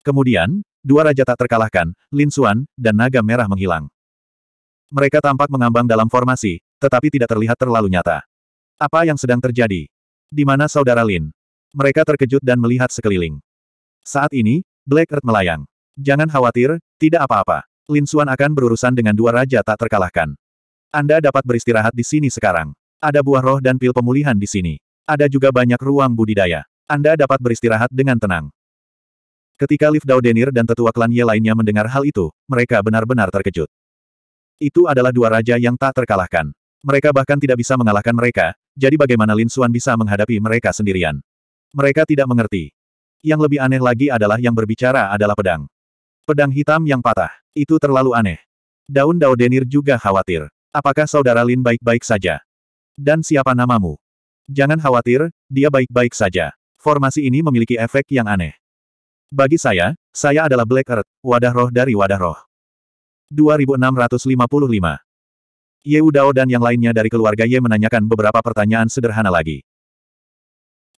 Kemudian, dua raja tak terkalahkan, Lin Xuan, dan Naga Merah menghilang. Mereka tampak mengambang dalam formasi, tetapi tidak terlihat terlalu nyata. Apa yang sedang terjadi? Di mana saudara Lin? Mereka terkejut dan melihat sekeliling. Saat ini, Black Earth melayang. Jangan khawatir, tidak apa-apa. Lin Xuan akan berurusan dengan dua raja tak terkalahkan. Anda dapat beristirahat di sini sekarang. Ada buah roh dan pil pemulihan di sini. Ada juga banyak ruang budidaya. Anda dapat beristirahat dengan tenang. Ketika Liv Daudenir dan tetua klan Ye lainnya mendengar hal itu, mereka benar-benar terkejut. Itu adalah dua raja yang tak terkalahkan. Mereka bahkan tidak bisa mengalahkan mereka, jadi bagaimana Lin Xuan bisa menghadapi mereka sendirian? Mereka tidak mengerti. Yang lebih aneh lagi adalah yang berbicara adalah pedang. Pedang hitam yang patah. Itu terlalu aneh. Daun Daudenir juga khawatir. Apakah saudara Lin baik-baik saja? Dan siapa namamu? Jangan khawatir, dia baik-baik saja. Formasi ini memiliki efek yang aneh. Bagi saya, saya adalah Black Earth, wadah roh dari wadah roh. 2655 Ye Udao dan yang lainnya dari keluarga Ye menanyakan beberapa pertanyaan sederhana lagi.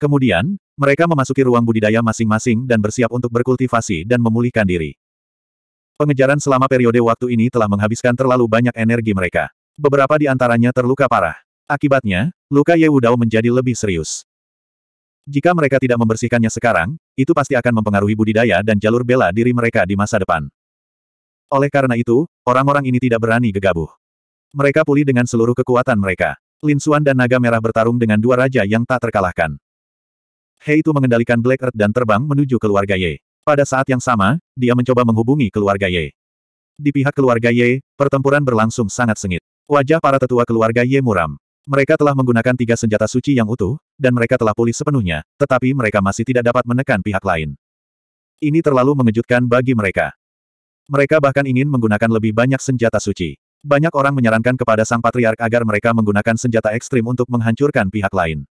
Kemudian, mereka memasuki ruang budidaya masing-masing dan bersiap untuk berkultivasi dan memulihkan diri. Pengejaran selama periode waktu ini telah menghabiskan terlalu banyak energi mereka. Beberapa di antaranya terluka parah. Akibatnya, luka Ye Wudao menjadi lebih serius. Jika mereka tidak membersihkannya sekarang, itu pasti akan mempengaruhi budidaya dan jalur bela diri mereka di masa depan. Oleh karena itu, orang-orang ini tidak berani gegabah. Mereka pulih dengan seluruh kekuatan mereka. Lin Xuan dan Naga Merah bertarung dengan dua raja yang tak terkalahkan. He itu mengendalikan Black Earth dan terbang menuju keluarga Ye. Pada saat yang sama, dia mencoba menghubungi keluarga Ye. Di pihak keluarga Ye, pertempuran berlangsung sangat sengit. Wajah para tetua keluarga Ye muram. Mereka telah menggunakan tiga senjata suci yang utuh, dan mereka telah pulih sepenuhnya, tetapi mereka masih tidak dapat menekan pihak lain. Ini terlalu mengejutkan bagi mereka. Mereka bahkan ingin menggunakan lebih banyak senjata suci. Banyak orang menyarankan kepada sang patriark agar mereka menggunakan senjata ekstrim untuk menghancurkan pihak lain.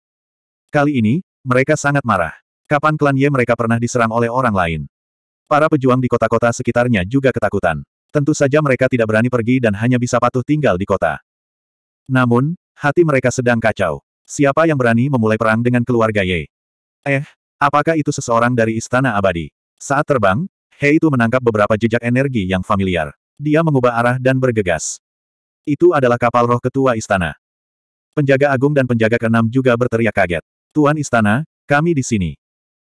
Kali ini, mereka sangat marah. Kapan klan Ye mereka pernah diserang oleh orang lain? Para pejuang di kota-kota sekitarnya juga ketakutan. Tentu saja mereka tidak berani pergi dan hanya bisa patuh tinggal di kota. Namun, hati mereka sedang kacau. Siapa yang berani memulai perang dengan keluarga Ye? Eh, apakah itu seseorang dari Istana Abadi? Saat terbang, He itu menangkap beberapa jejak energi yang familiar. Dia mengubah arah dan bergegas. Itu adalah kapal roh ketua istana. Penjaga agung dan penjaga keenam juga berteriak kaget. Tuan istana, kami di sini.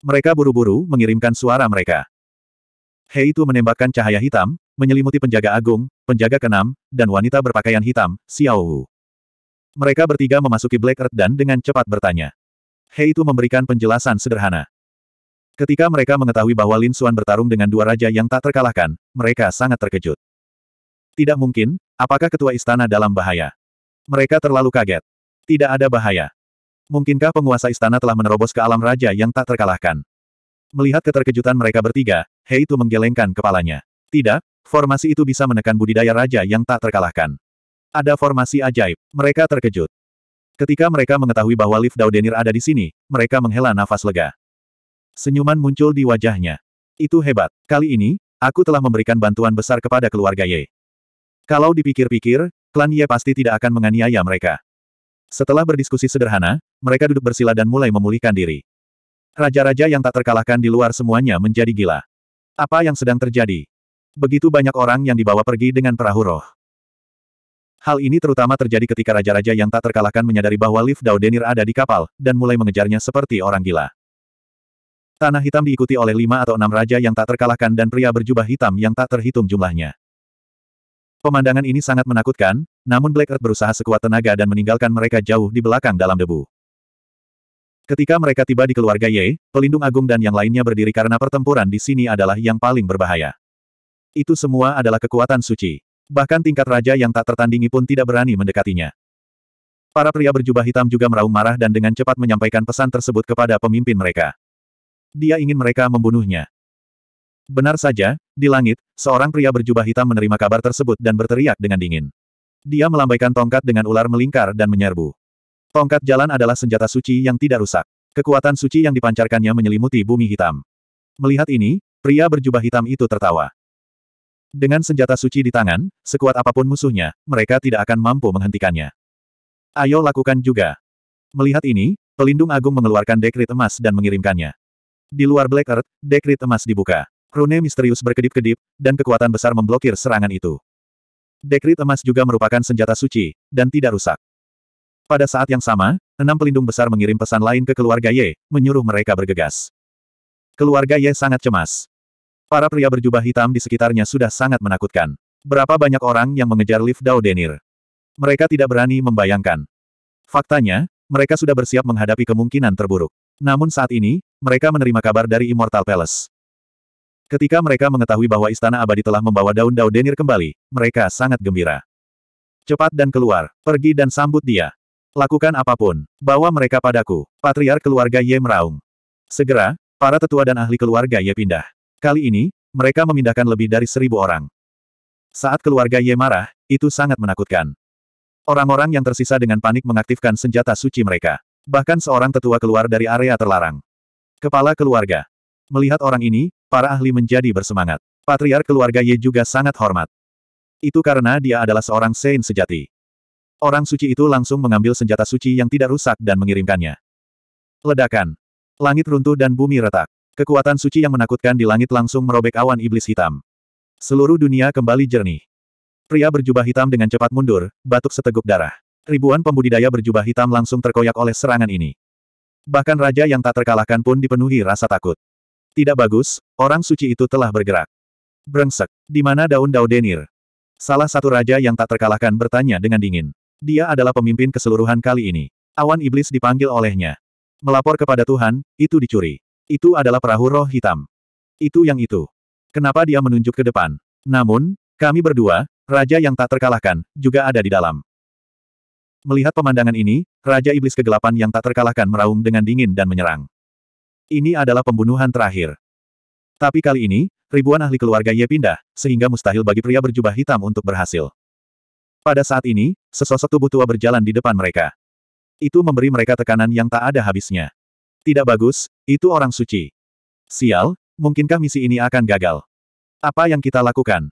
Mereka buru-buru mengirimkan suara mereka. He itu menembakkan cahaya hitam, menyelimuti penjaga agung, penjaga keenam, dan wanita berpakaian hitam, Xiao Wu. Mereka bertiga memasuki Black Earth dan dengan cepat bertanya. Hei itu memberikan penjelasan sederhana. Ketika mereka mengetahui bahwa Lin Xuan bertarung dengan dua raja yang tak terkalahkan, mereka sangat terkejut. Tidak mungkin, apakah ketua istana dalam bahaya? Mereka terlalu kaget. Tidak ada bahaya. Mungkinkah penguasa istana telah menerobos ke alam raja yang tak terkalahkan? Melihat keterkejutan mereka bertiga, Hei itu menggelengkan kepalanya. Tidak, formasi itu bisa menekan budidaya raja yang tak terkalahkan. Ada formasi ajaib. Mereka terkejut. Ketika mereka mengetahui bahwa Liv Daudenir ada di sini, mereka menghela nafas lega. Senyuman muncul di wajahnya. Itu hebat. Kali ini, aku telah memberikan bantuan besar kepada keluarga Ye. Kalau dipikir-pikir, klan Ye pasti tidak akan menganiaya mereka. Setelah berdiskusi sederhana, mereka duduk bersila dan mulai memulihkan diri. Raja-raja yang tak terkalahkan di luar semuanya menjadi gila. Apa yang sedang terjadi? Begitu banyak orang yang dibawa pergi dengan perahu roh. Hal ini terutama terjadi ketika raja-raja yang tak terkalahkan menyadari bahwa Liv Daudenir ada di kapal, dan mulai mengejarnya seperti orang gila. Tanah hitam diikuti oleh lima atau enam raja yang tak terkalahkan dan pria berjubah hitam yang tak terhitung jumlahnya. Pemandangan ini sangat menakutkan, namun Black Earth berusaha sekuat tenaga dan meninggalkan mereka jauh di belakang dalam debu. Ketika mereka tiba di keluarga Ye, pelindung agung dan yang lainnya berdiri karena pertempuran di sini adalah yang paling berbahaya. Itu semua adalah kekuatan suci. Bahkan tingkat raja yang tak tertandingi pun tidak berani mendekatinya. Para pria berjubah hitam juga meraung marah dan dengan cepat menyampaikan pesan tersebut kepada pemimpin mereka. Dia ingin mereka membunuhnya. Benar saja, di langit, seorang pria berjubah hitam menerima kabar tersebut dan berteriak dengan dingin. Dia melambaikan tongkat dengan ular melingkar dan menyerbu. Tongkat jalan adalah senjata suci yang tidak rusak. Kekuatan suci yang dipancarkannya menyelimuti bumi hitam. Melihat ini, pria berjubah hitam itu tertawa. Dengan senjata suci di tangan, sekuat apapun musuhnya, mereka tidak akan mampu menghentikannya. Ayo lakukan juga. Melihat ini, pelindung agung mengeluarkan dekrit emas dan mengirimkannya. Di luar Black Earth, dekrit emas dibuka. Rune misterius berkedip-kedip, dan kekuatan besar memblokir serangan itu. Dekrit emas juga merupakan senjata suci, dan tidak rusak. Pada saat yang sama, enam pelindung besar mengirim pesan lain ke keluarga Ye, menyuruh mereka bergegas. Keluarga Ye sangat cemas. Para pria berjubah hitam di sekitarnya sudah sangat menakutkan. Berapa banyak orang yang mengejar lift Dao Denir. Mereka tidak berani membayangkan. Faktanya, mereka sudah bersiap menghadapi kemungkinan terburuk. Namun saat ini, mereka menerima kabar dari Immortal Palace. Ketika mereka mengetahui bahwa Istana Abadi telah membawa daun Dao Denir kembali, mereka sangat gembira. Cepat dan keluar, pergi dan sambut dia. Lakukan apapun, bawa mereka padaku, patriar Keluarga Ye meraung. Segera, para tetua dan ahli keluarga Ye pindah. Kali ini, mereka memindahkan lebih dari seribu orang. Saat keluarga Ye marah, itu sangat menakutkan. Orang-orang yang tersisa dengan panik mengaktifkan senjata suci mereka. Bahkan seorang tetua keluar dari area terlarang. Kepala keluarga. Melihat orang ini, para ahli menjadi bersemangat. Patriar keluarga Ye juga sangat hormat. Itu karena dia adalah seorang Sein sejati. Orang suci itu langsung mengambil senjata suci yang tidak rusak dan mengirimkannya. Ledakan. Langit runtuh dan bumi retak. Kekuatan suci yang menakutkan di langit langsung merobek awan iblis hitam. Seluruh dunia kembali jernih. Pria berjubah hitam dengan cepat mundur, batuk seteguk darah. Ribuan pembudidaya berjubah hitam langsung terkoyak oleh serangan ini. Bahkan raja yang tak terkalahkan pun dipenuhi rasa takut. Tidak bagus, orang suci itu telah bergerak. Brengsek, di mana daun daun denir? Salah satu raja yang tak terkalahkan bertanya dengan dingin. Dia adalah pemimpin keseluruhan kali ini. Awan iblis dipanggil olehnya. Melapor kepada Tuhan, itu dicuri. Itu adalah perahu roh hitam. Itu yang itu. Kenapa dia menunjuk ke depan? Namun, kami berdua, raja yang tak terkalahkan, juga ada di dalam. Melihat pemandangan ini, Raja Iblis Kegelapan yang tak terkalahkan meraung dengan dingin dan menyerang. Ini adalah pembunuhan terakhir. Tapi kali ini, ribuan ahli keluarga Ye pindah, sehingga mustahil bagi pria berjubah hitam untuk berhasil. Pada saat ini, sesosok tubuh tua berjalan di depan mereka. Itu memberi mereka tekanan yang tak ada habisnya. Tidak bagus, itu orang suci. Sial, mungkinkah misi ini akan gagal? Apa yang kita lakukan?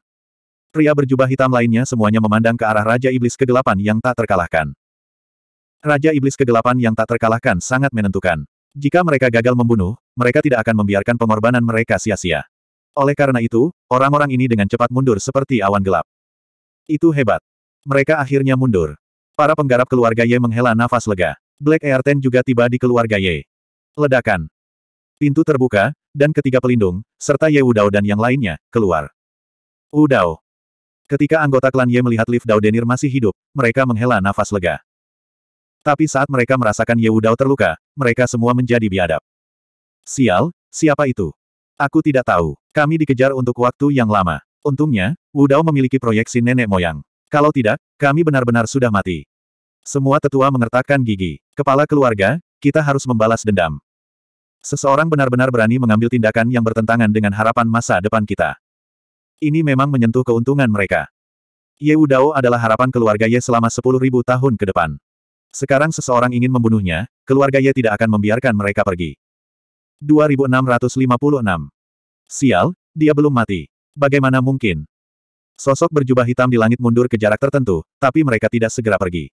Pria berjubah hitam lainnya semuanya memandang ke arah Raja Iblis Kegelapan yang tak terkalahkan. Raja Iblis Kegelapan yang tak terkalahkan sangat menentukan. Jika mereka gagal membunuh, mereka tidak akan membiarkan pengorbanan mereka sia-sia. Oleh karena itu, orang-orang ini dengan cepat mundur seperti awan gelap. Itu hebat. Mereka akhirnya mundur. Para penggarap keluarga Ye menghela nafas lega. Black Air Ten juga tiba di keluarga Ye. Ledakan. Pintu terbuka, dan ketiga pelindung, serta Ye Wudao dan yang lainnya, keluar. Wudao. Ketika anggota klan Ye melihat Liv Dao Denir masih hidup, mereka menghela nafas lega. Tapi saat mereka merasakan Ye Wudao terluka, mereka semua menjadi biadab. Sial, siapa itu? Aku tidak tahu. Kami dikejar untuk waktu yang lama. Untungnya, Wudao memiliki proyeksi nenek moyang. Kalau tidak, kami benar-benar sudah mati. Semua tetua mengertakkan gigi. Kepala keluarga, kita harus membalas dendam. Seseorang benar-benar berani mengambil tindakan yang bertentangan dengan harapan masa depan kita. Ini memang menyentuh keuntungan mereka. Ye Udao adalah harapan keluarga Ye selama 10.000 tahun ke depan. Sekarang seseorang ingin membunuhnya, keluarga Ye tidak akan membiarkan mereka pergi. 2656. Sial, dia belum mati. Bagaimana mungkin? Sosok berjubah hitam di langit mundur ke jarak tertentu, tapi mereka tidak segera pergi.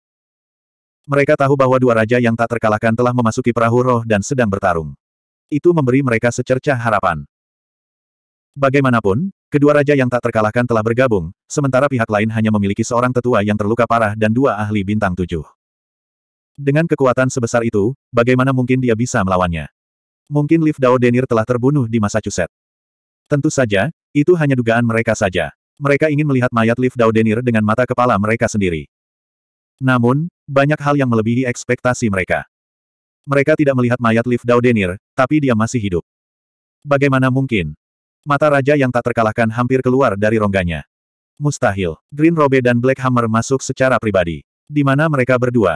Mereka tahu bahwa dua raja yang tak terkalahkan telah memasuki perahu roh dan sedang bertarung. Itu memberi mereka secercah harapan. Bagaimanapun, kedua raja yang tak terkalahkan telah bergabung, sementara pihak lain hanya memiliki seorang tetua yang terluka parah dan dua ahli bintang tujuh. Dengan kekuatan sebesar itu, bagaimana mungkin dia bisa melawannya? Mungkin Liv Dao Denir telah terbunuh di Massachusetts. Tentu saja, itu hanya dugaan mereka saja. Mereka ingin melihat mayat Liv Dao Denir dengan mata kepala mereka sendiri. Namun, banyak hal yang melebihi ekspektasi mereka. Mereka tidak melihat mayat Liv Daudenir, tapi dia masih hidup. Bagaimana mungkin? Mata raja yang tak terkalahkan hampir keluar dari rongganya. Mustahil. Green Robe dan Black Hammer masuk secara pribadi. Di mana mereka berdua?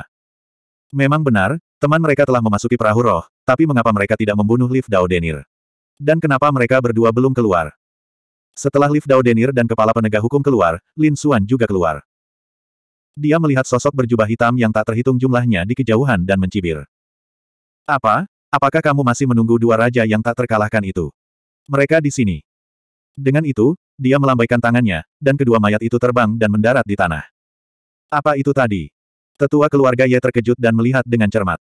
Memang benar, teman mereka telah memasuki perahu roh, tapi mengapa mereka tidak membunuh Liv Daudenir? Dan kenapa mereka berdua belum keluar? Setelah Liv Daudenir dan kepala penegak hukum keluar, Lin Suan juga keluar. Dia melihat sosok berjubah hitam yang tak terhitung jumlahnya di kejauhan dan mencibir. Apa? Apakah kamu masih menunggu dua raja yang tak terkalahkan itu? Mereka di sini. Dengan itu, dia melambaikan tangannya, dan kedua mayat itu terbang dan mendarat di tanah. Apa itu tadi? Tetua keluarga Ye terkejut dan melihat dengan cermat.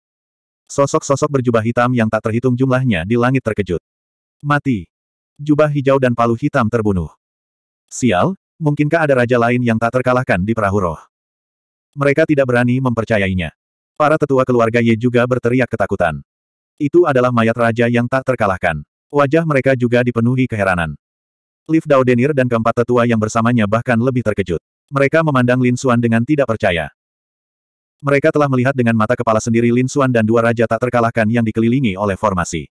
Sosok-sosok berjubah hitam yang tak terhitung jumlahnya di langit terkejut. Mati. Jubah hijau dan palu hitam terbunuh. Sial, mungkinkah ada raja lain yang tak terkalahkan di perahu roh? Mereka tidak berani mempercayainya. Para tetua keluarga Ye juga berteriak ketakutan. Itu adalah mayat raja yang tak terkalahkan. Wajah mereka juga dipenuhi keheranan. Liv Daudenir dan keempat tetua yang bersamanya bahkan lebih terkejut. Mereka memandang Lin Xuan dengan tidak percaya. Mereka telah melihat dengan mata kepala sendiri Lin Xuan dan dua raja tak terkalahkan yang dikelilingi oleh formasi.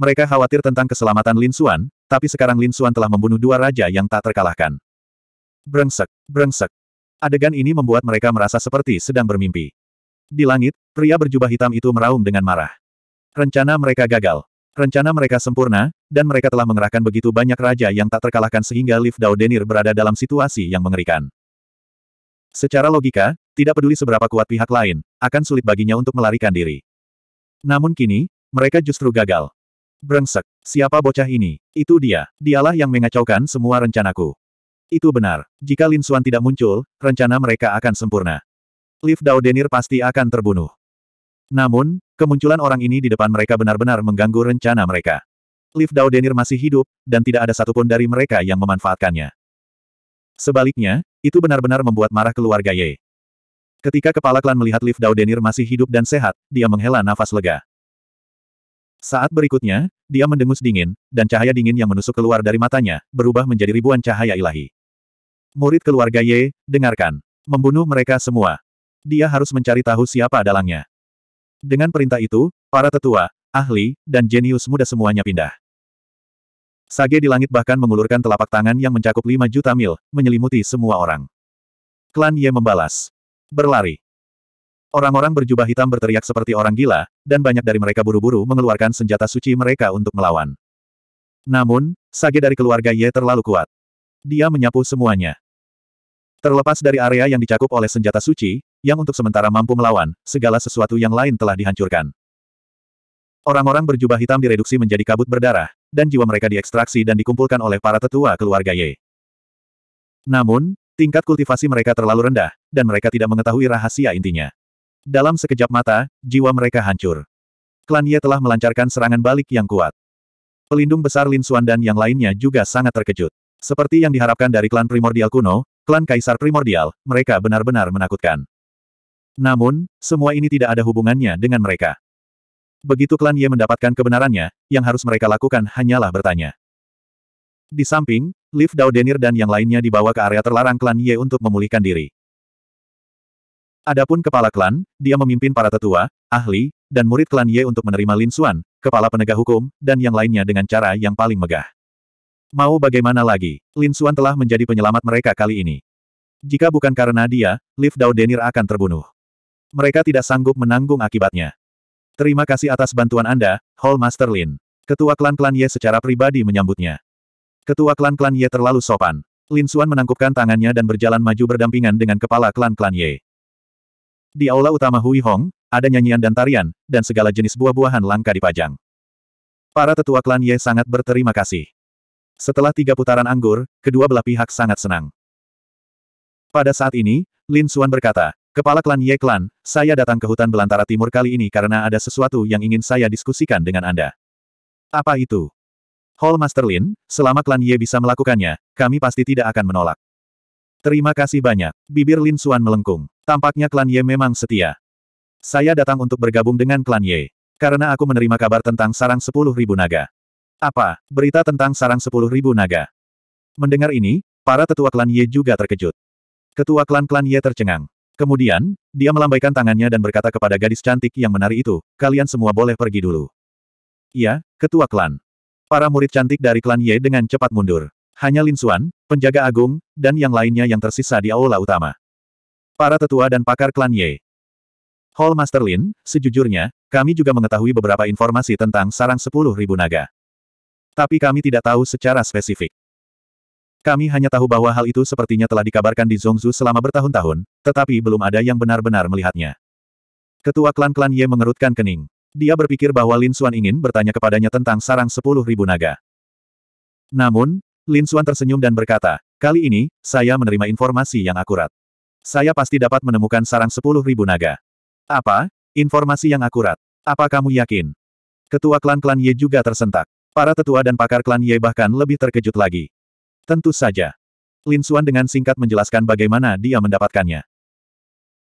Mereka khawatir tentang keselamatan Lin Xuan, tapi sekarang Lin Xuan telah membunuh dua raja yang tak terkalahkan. Brengsek, brengsek. Adegan ini membuat mereka merasa seperti sedang bermimpi. Di langit, pria berjubah hitam itu meraung dengan marah. Rencana mereka gagal. Rencana mereka sempurna, dan mereka telah mengerahkan begitu banyak raja yang tak terkalahkan sehingga Liv Dao berada dalam situasi yang mengerikan. Secara logika, tidak peduli seberapa kuat pihak lain, akan sulit baginya untuk melarikan diri. Namun kini, mereka justru gagal. Brengsek, siapa bocah ini? Itu dia, dialah yang mengacaukan semua rencanaku. Itu benar, jika Lin Suan tidak muncul, rencana mereka akan sempurna. Liv Daudenir pasti akan terbunuh. Namun, kemunculan orang ini di depan mereka benar-benar mengganggu rencana mereka. Liv Daudenir masih hidup, dan tidak ada satupun dari mereka yang memanfaatkannya. Sebaliknya, itu benar-benar membuat marah keluarga Ye. Ketika kepala klan melihat Liv Daudenir masih hidup dan sehat, dia menghela nafas lega. Saat berikutnya, dia mendengus dingin, dan cahaya dingin yang menusuk keluar dari matanya, berubah menjadi ribuan cahaya ilahi. Murid keluarga Ye, dengarkan. Membunuh mereka semua dia harus mencari tahu siapa dalangnya. Dengan perintah itu, para tetua, ahli, dan jenius muda semuanya pindah. Sage di langit bahkan mengulurkan telapak tangan yang mencakup 5 juta mil, menyelimuti semua orang. Klan Ye membalas. Berlari. Orang-orang berjubah hitam berteriak seperti orang gila, dan banyak dari mereka buru-buru mengeluarkan senjata suci mereka untuk melawan. Namun, Sage dari keluarga Ye terlalu kuat. Dia menyapu semuanya. Terlepas dari area yang dicakup oleh senjata suci, yang untuk sementara mampu melawan, segala sesuatu yang lain telah dihancurkan. Orang-orang berjubah hitam direduksi menjadi kabut berdarah, dan jiwa mereka diekstraksi dan dikumpulkan oleh para tetua keluarga Ye. Namun, tingkat kultivasi mereka terlalu rendah, dan mereka tidak mengetahui rahasia intinya. Dalam sekejap mata, jiwa mereka hancur. Klan Ye telah melancarkan serangan balik yang kuat. Pelindung besar Lin Xuan dan yang lainnya juga sangat terkejut. Seperti yang diharapkan dari klan primordial kuno, klan kaisar primordial, mereka benar-benar menakutkan. Namun, semua ini tidak ada hubungannya dengan mereka. Begitu klan Ye mendapatkan kebenarannya, yang harus mereka lakukan hanyalah bertanya. Di samping, Liv Dao Denir dan yang lainnya dibawa ke area terlarang klan Ye untuk memulihkan diri. Adapun kepala klan, dia memimpin para tetua, ahli, dan murid klan Ye untuk menerima Lin Xuan, kepala penegak hukum, dan yang lainnya dengan cara yang paling megah. Mau bagaimana lagi, Lin Xuan telah menjadi penyelamat mereka kali ini. Jika bukan karena dia, Liv Dao Denir akan terbunuh. Mereka tidak sanggup menanggung akibatnya. Terima kasih atas bantuan Anda, Hall Master Lin. Ketua klan-klan Ye secara pribadi menyambutnya. Ketua klan-klan Ye terlalu sopan. Lin Xuan menangkupkan tangannya dan berjalan maju berdampingan dengan kepala klan-klan Ye. Di aula utama Hui Hong, ada nyanyian dan tarian, dan segala jenis buah-buahan langka dipajang. Para tetua klan Ye sangat berterima kasih. Setelah tiga putaran anggur, kedua belah pihak sangat senang. Pada saat ini, Lin Xuan berkata, Kepala klan Ye Klan, saya datang ke hutan belantara timur kali ini karena ada sesuatu yang ingin saya diskusikan dengan Anda. Apa itu? Hall Master Lin, selama klan Ye bisa melakukannya, kami pasti tidak akan menolak. Terima kasih banyak. Bibir Lin Suan melengkung. Tampaknya klan Ye memang setia. Saya datang untuk bergabung dengan klan Ye. Karena aku menerima kabar tentang sarang sepuluh ribu naga. Apa? Berita tentang sarang sepuluh ribu naga. Mendengar ini, para tetua klan Ye juga terkejut. Ketua klan-klan Ye tercengang. Kemudian, dia melambaikan tangannya dan berkata kepada gadis cantik yang menari itu, kalian semua boleh pergi dulu. Iya, ketua klan. Para murid cantik dari klan Ye dengan cepat mundur. Hanya Lin Xuan, penjaga agung, dan yang lainnya yang tersisa di aula utama. Para tetua dan pakar klan Ye. Hall Master Lin, sejujurnya, kami juga mengetahui beberapa informasi tentang sarang sepuluh ribu naga. Tapi kami tidak tahu secara spesifik. Kami hanya tahu bahwa hal itu sepertinya telah dikabarkan di Zongzu selama bertahun-tahun, tetapi belum ada yang benar-benar melihatnya. Ketua klan-klan Ye mengerutkan kening. Dia berpikir bahwa Lin Xuan ingin bertanya kepadanya tentang sarang sepuluh ribu naga. Namun, Lin Xuan tersenyum dan berkata, kali ini, saya menerima informasi yang akurat. Saya pasti dapat menemukan sarang sepuluh ribu naga. Apa? Informasi yang akurat. Apa kamu yakin? Ketua klan-klan Ye juga tersentak. Para tetua dan pakar klan Ye bahkan lebih terkejut lagi. Tentu saja. Lin Xuan dengan singkat menjelaskan bagaimana dia mendapatkannya.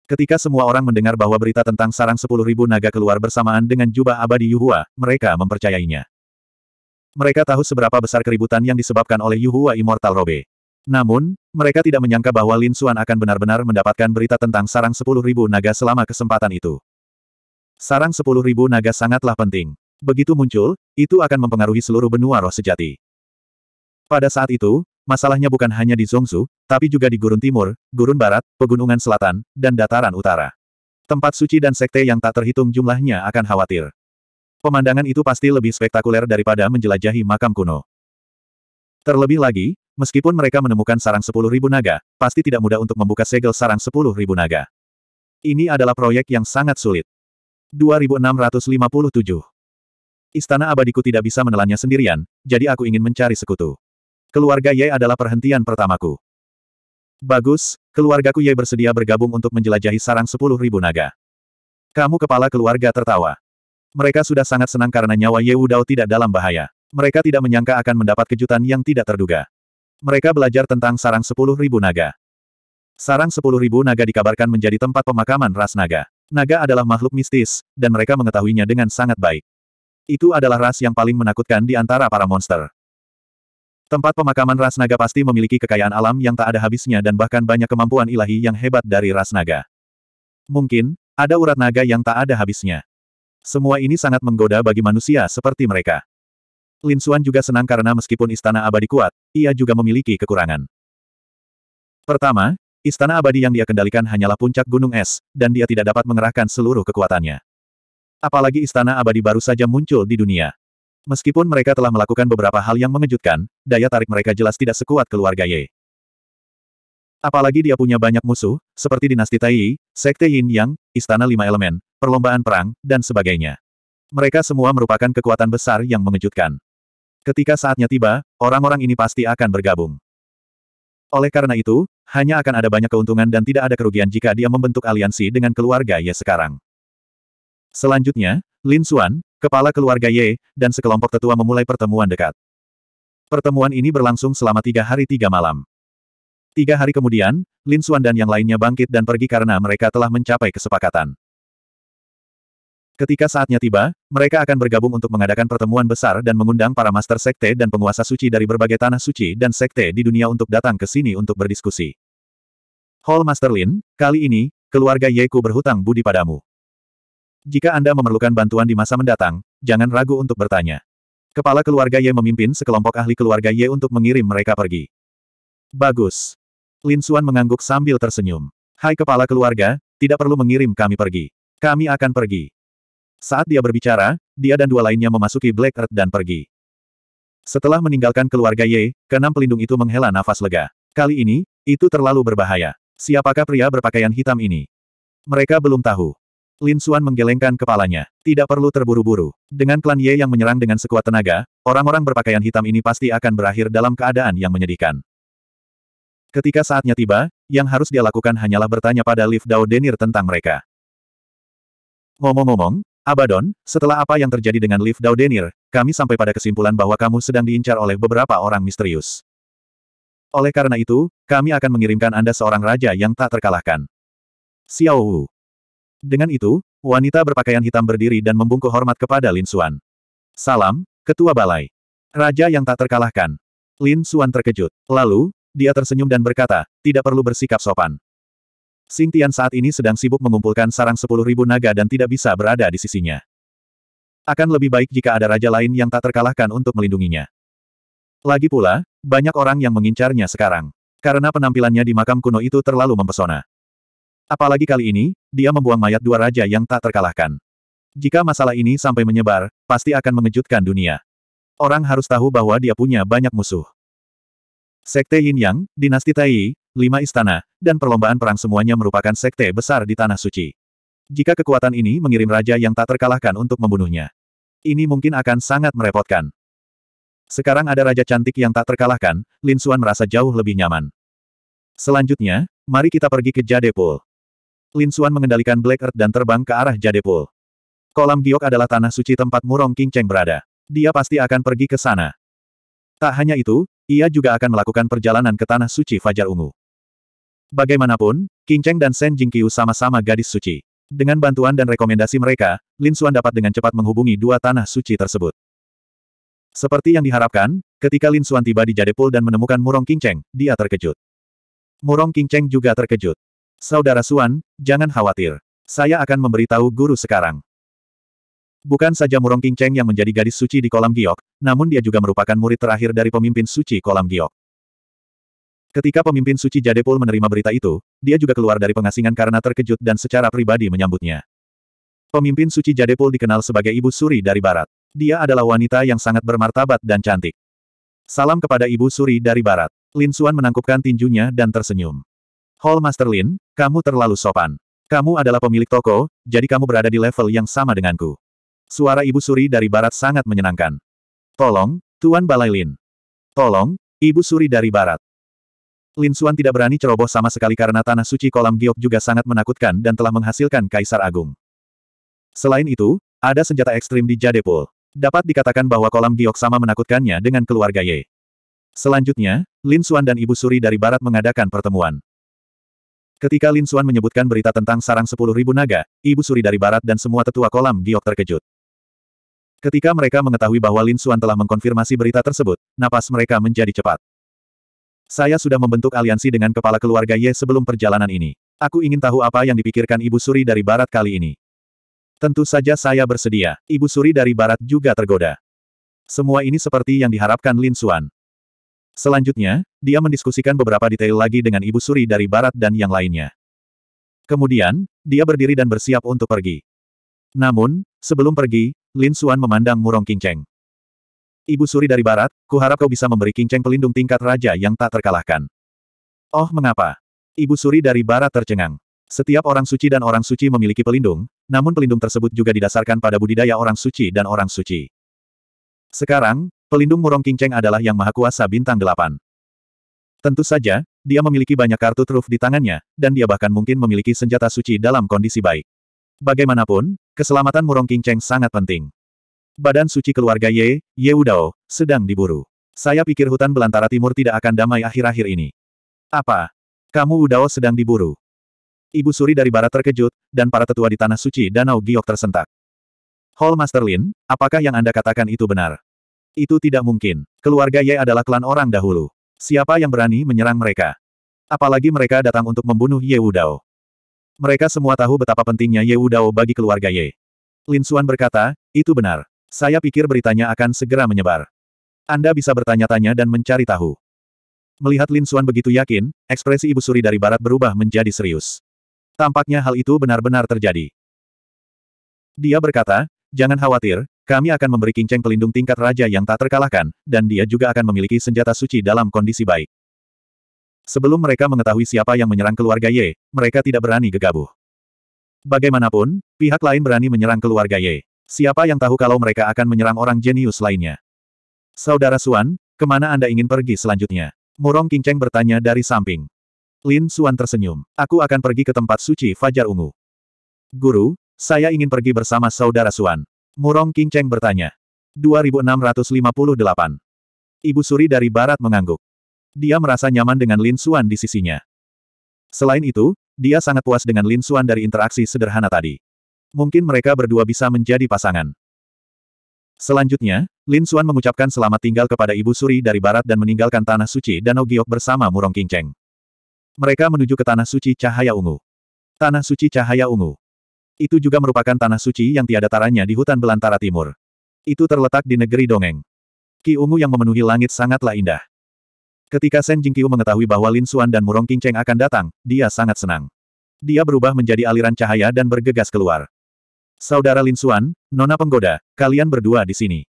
Ketika semua orang mendengar bahwa berita tentang sarang sepuluh ribu naga keluar bersamaan dengan jubah abadi Yuhua, mereka mempercayainya. Mereka tahu seberapa besar keributan yang disebabkan oleh Yuhua Immortal Robe. Namun, mereka tidak menyangka bahwa Lin Xuan akan benar-benar mendapatkan berita tentang sarang sepuluh ribu naga selama kesempatan itu. Sarang sepuluh ribu naga sangatlah penting. Begitu muncul, itu akan mempengaruhi seluruh benua roh sejati. Pada saat itu, Masalahnya bukan hanya di Zongzu, tapi juga di Gurun Timur, Gurun Barat, Pegunungan Selatan, dan Dataran Utara. Tempat suci dan sekte yang tak terhitung jumlahnya akan khawatir. Pemandangan itu pasti lebih spektakuler daripada menjelajahi makam kuno. Terlebih lagi, meskipun mereka menemukan sarang 10.000 naga, pasti tidak mudah untuk membuka segel sarang 10.000 naga. Ini adalah proyek yang sangat sulit. 2657 Istana Abadiku tidak bisa menelannya sendirian, jadi aku ingin mencari sekutu. Keluarga Ye adalah perhentian pertamaku. Bagus, keluargaku Ye bersedia bergabung untuk menjelajahi sarang sepuluh ribu naga. Kamu kepala keluarga tertawa. Mereka sudah sangat senang karena nyawa Ye Wudao tidak dalam bahaya. Mereka tidak menyangka akan mendapat kejutan yang tidak terduga. Mereka belajar tentang sarang sepuluh ribu naga. Sarang sepuluh ribu naga dikabarkan menjadi tempat pemakaman ras naga. Naga adalah makhluk mistis, dan mereka mengetahuinya dengan sangat baik. Itu adalah ras yang paling menakutkan di antara para monster. Tempat pemakaman ras naga pasti memiliki kekayaan alam yang tak ada habisnya dan bahkan banyak kemampuan ilahi yang hebat dari ras naga. Mungkin, ada urat naga yang tak ada habisnya. Semua ini sangat menggoda bagi manusia seperti mereka. Lin Xuan juga senang karena meskipun istana abadi kuat, ia juga memiliki kekurangan. Pertama, istana abadi yang dia kendalikan hanyalah puncak gunung es, dan dia tidak dapat mengerahkan seluruh kekuatannya. Apalagi istana abadi baru saja muncul di dunia. Meskipun mereka telah melakukan beberapa hal yang mengejutkan, daya tarik mereka jelas tidak sekuat keluarga Ye. Apalagi dia punya banyak musuh, seperti dinasti Taiyi, Sekte Yin Yang, Istana Lima Elemen, Perlombaan Perang, dan sebagainya. Mereka semua merupakan kekuatan besar yang mengejutkan. Ketika saatnya tiba, orang-orang ini pasti akan bergabung. Oleh karena itu, hanya akan ada banyak keuntungan dan tidak ada kerugian jika dia membentuk aliansi dengan keluarga Ye sekarang. Selanjutnya, Lin Xuan, Kepala keluarga Ye, dan sekelompok tetua memulai pertemuan dekat. Pertemuan ini berlangsung selama tiga hari tiga malam. Tiga hari kemudian, Lin Xuan dan yang lainnya bangkit dan pergi karena mereka telah mencapai kesepakatan. Ketika saatnya tiba, mereka akan bergabung untuk mengadakan pertemuan besar dan mengundang para master sekte dan penguasa suci dari berbagai tanah suci dan sekte di dunia untuk datang ke sini untuk berdiskusi. Hall Master Lin, kali ini, keluarga Yeku berhutang budi padamu. Jika Anda memerlukan bantuan di masa mendatang, jangan ragu untuk bertanya. Kepala keluarga Ye memimpin sekelompok ahli keluarga Ye untuk mengirim mereka pergi. Bagus. Lin Suan mengangguk sambil tersenyum. Hai kepala keluarga, tidak perlu mengirim kami pergi. Kami akan pergi. Saat dia berbicara, dia dan dua lainnya memasuki Black Earth dan pergi. Setelah meninggalkan keluarga Ye, keenam pelindung itu menghela nafas lega. Kali ini, itu terlalu berbahaya. Siapakah pria berpakaian hitam ini? Mereka belum tahu. Lin Xuan menggelengkan kepalanya. Tidak perlu terburu-buru. Dengan klan Ye yang menyerang dengan sekuat tenaga, orang-orang berpakaian hitam ini pasti akan berakhir dalam keadaan yang menyedihkan. Ketika saatnya tiba, yang harus dia lakukan hanyalah bertanya pada Liv Dao Denir tentang mereka. Ngomong-ngomong, Abaddon, setelah apa yang terjadi dengan Liv Dao Denir, kami sampai pada kesimpulan bahwa kamu sedang diincar oleh beberapa orang misterius. Oleh karena itu, kami akan mengirimkan Anda seorang raja yang tak terkalahkan. Xiao Wu, dengan itu, wanita berpakaian hitam berdiri dan membungkuk hormat kepada Lin Xuan. Salam, Ketua Balai. Raja yang tak terkalahkan. Lin Xuan terkejut. Lalu, dia tersenyum dan berkata, tidak perlu bersikap sopan. Sing Tian saat ini sedang sibuk mengumpulkan sarang sepuluh ribu naga dan tidak bisa berada di sisinya. Akan lebih baik jika ada raja lain yang tak terkalahkan untuk melindunginya. Lagi pula, banyak orang yang mengincarnya sekarang. Karena penampilannya di makam kuno itu terlalu mempesona. Apalagi kali ini, dia membuang mayat dua raja yang tak terkalahkan. Jika masalah ini sampai menyebar, pasti akan mengejutkan dunia. Orang harus tahu bahwa dia punya banyak musuh. Sekte Yin Yang, Dinasti Tai, lima istana, dan perlombaan perang semuanya merupakan sekte besar di Tanah Suci. Jika kekuatan ini mengirim raja yang tak terkalahkan untuk membunuhnya. Ini mungkin akan sangat merepotkan. Sekarang ada raja cantik yang tak terkalahkan, Lin Suan merasa jauh lebih nyaman. Selanjutnya, mari kita pergi ke Jade Pool. Lin Xuan mengendalikan Black Earth dan terbang ke arah Jade Pool. Kolam giok adalah tanah suci tempat Murong King Cheng berada. Dia pasti akan pergi ke sana. Tak hanya itu, ia juga akan melakukan perjalanan ke tanah suci Fajar Ungu. Bagaimanapun, King Cheng dan Shen Jingqiu sama-sama gadis suci. Dengan bantuan dan rekomendasi mereka, Lin Xuan dapat dengan cepat menghubungi dua tanah suci tersebut. Seperti yang diharapkan, ketika Lin Xuan tiba di Jadepul dan menemukan Murong King Cheng, dia terkejut. Murong King Cheng juga terkejut. Saudara Suan, jangan khawatir. Saya akan memberitahu guru sekarang. Bukan saja Murong King yang menjadi gadis suci di kolam giok, namun dia juga merupakan murid terakhir dari pemimpin suci kolam giok. Ketika pemimpin suci Jadepol menerima berita itu, dia juga keluar dari pengasingan karena terkejut dan secara pribadi menyambutnya. Pemimpin suci Jadepol dikenal sebagai Ibu Suri dari Barat. Dia adalah wanita yang sangat bermartabat dan cantik. Salam kepada Ibu Suri dari Barat. Lin Suan menangkupkan tinjunya dan tersenyum. Hall Master Lin, kamu terlalu sopan. Kamu adalah pemilik toko, jadi kamu berada di level yang sama denganku. Suara Ibu Suri dari barat sangat menyenangkan. Tolong, Tuan Balai Lin. Tolong, Ibu Suri dari barat. Lin Xuan tidak berani ceroboh sama sekali karena tanah suci kolam giok juga sangat menakutkan dan telah menghasilkan Kaisar Agung. Selain itu, ada senjata ekstrim di Jadepul. Dapat dikatakan bahwa kolam giok sama menakutkannya dengan keluarga Ye. Selanjutnya, Lin Xuan dan Ibu Suri dari Barat mengadakan pertemuan. Ketika Lin Xuan menyebutkan berita tentang sarang sepuluh ribu naga, Ibu Suri dari Barat dan semua tetua kolam giok terkejut. Ketika mereka mengetahui bahwa Lin Xuan telah mengkonfirmasi berita tersebut, napas mereka menjadi cepat. Saya sudah membentuk aliansi dengan kepala keluarga Ye sebelum perjalanan ini. Aku ingin tahu apa yang dipikirkan Ibu Suri dari Barat kali ini. Tentu saja saya bersedia. Ibu Suri dari Barat juga tergoda. Semua ini seperti yang diharapkan Lin Xuan. Selanjutnya, dia mendiskusikan beberapa detail lagi dengan Ibu Suri dari Barat dan yang lainnya. Kemudian, dia berdiri dan bersiap untuk pergi. Namun, sebelum pergi, Lin Suan memandang Murong Kinceng. Ibu Suri dari Barat, kuharap kau bisa memberi Kinceng pelindung tingkat raja yang tak terkalahkan. Oh mengapa? Ibu Suri dari Barat tercengang. Setiap orang suci dan orang suci memiliki pelindung, namun pelindung tersebut juga didasarkan pada budidaya orang suci dan orang suci. Sekarang, Pelindung Murong Qingcheng adalah yang maha kuasa bintang delapan. Tentu saja, dia memiliki banyak kartu truf di tangannya, dan dia bahkan mungkin memiliki senjata suci dalam kondisi baik. Bagaimanapun, keselamatan Murong Qingcheng sangat penting. Badan suci keluarga Ye, Ye Udao, sedang diburu. Saya pikir hutan belantara timur tidak akan damai akhir-akhir ini. Apa? Kamu Udao sedang diburu. Ibu suri dari barat terkejut, dan para tetua di tanah suci Danau Giok tersentak. Hall Master Lin, apakah yang Anda katakan itu benar? Itu tidak mungkin. Keluarga Ye adalah klan orang dahulu. Siapa yang berani menyerang mereka? Apalagi mereka datang untuk membunuh Ye Wudao. Mereka semua tahu betapa pentingnya Ye Wudao bagi keluarga Ye. Lin Xuan berkata, itu benar. Saya pikir beritanya akan segera menyebar. Anda bisa bertanya-tanya dan mencari tahu. Melihat Lin Xuan begitu yakin, ekspresi Ibu Suri dari barat berubah menjadi serius. Tampaknya hal itu benar-benar terjadi. Dia berkata, Jangan khawatir, kami akan memberi kinceng pelindung tingkat raja yang tak terkalahkan, dan dia juga akan memiliki senjata suci dalam kondisi baik. Sebelum mereka mengetahui siapa yang menyerang keluarga Ye, mereka tidak berani gegabah. Bagaimanapun, pihak lain berani menyerang keluarga Ye. Siapa yang tahu kalau mereka akan menyerang orang jenius lainnya? Saudara Suan, kemana Anda ingin pergi selanjutnya? Murong Kinceng bertanya dari samping. Lin Suan tersenyum. Aku akan pergi ke tempat suci Fajar Ungu. Guru, saya ingin pergi bersama saudara Suan. Murong King Cheng bertanya. 2658. Ibu Suri dari barat mengangguk. Dia merasa nyaman dengan Lin Suan di sisinya. Selain itu, dia sangat puas dengan Lin Suan dari interaksi sederhana tadi. Mungkin mereka berdua bisa menjadi pasangan. Selanjutnya, Lin Suan mengucapkan selamat tinggal kepada Ibu Suri dari barat dan meninggalkan Tanah Suci Danau Giok bersama Murong King Cheng. Mereka menuju ke Tanah Suci Cahaya Ungu. Tanah Suci Cahaya Ungu. Itu juga merupakan tanah suci yang tiada taranya di hutan belantara timur. Itu terletak di negeri Dongeng. Ki ungu yang memenuhi langit sangatlah indah. Ketika Sen Jingqiu mengetahui bahwa Lin Suan dan Murong Qingcheng akan datang, dia sangat senang. Dia berubah menjadi aliran cahaya dan bergegas keluar. Saudara Lin Suan, Nona Penggoda, kalian berdua di sini.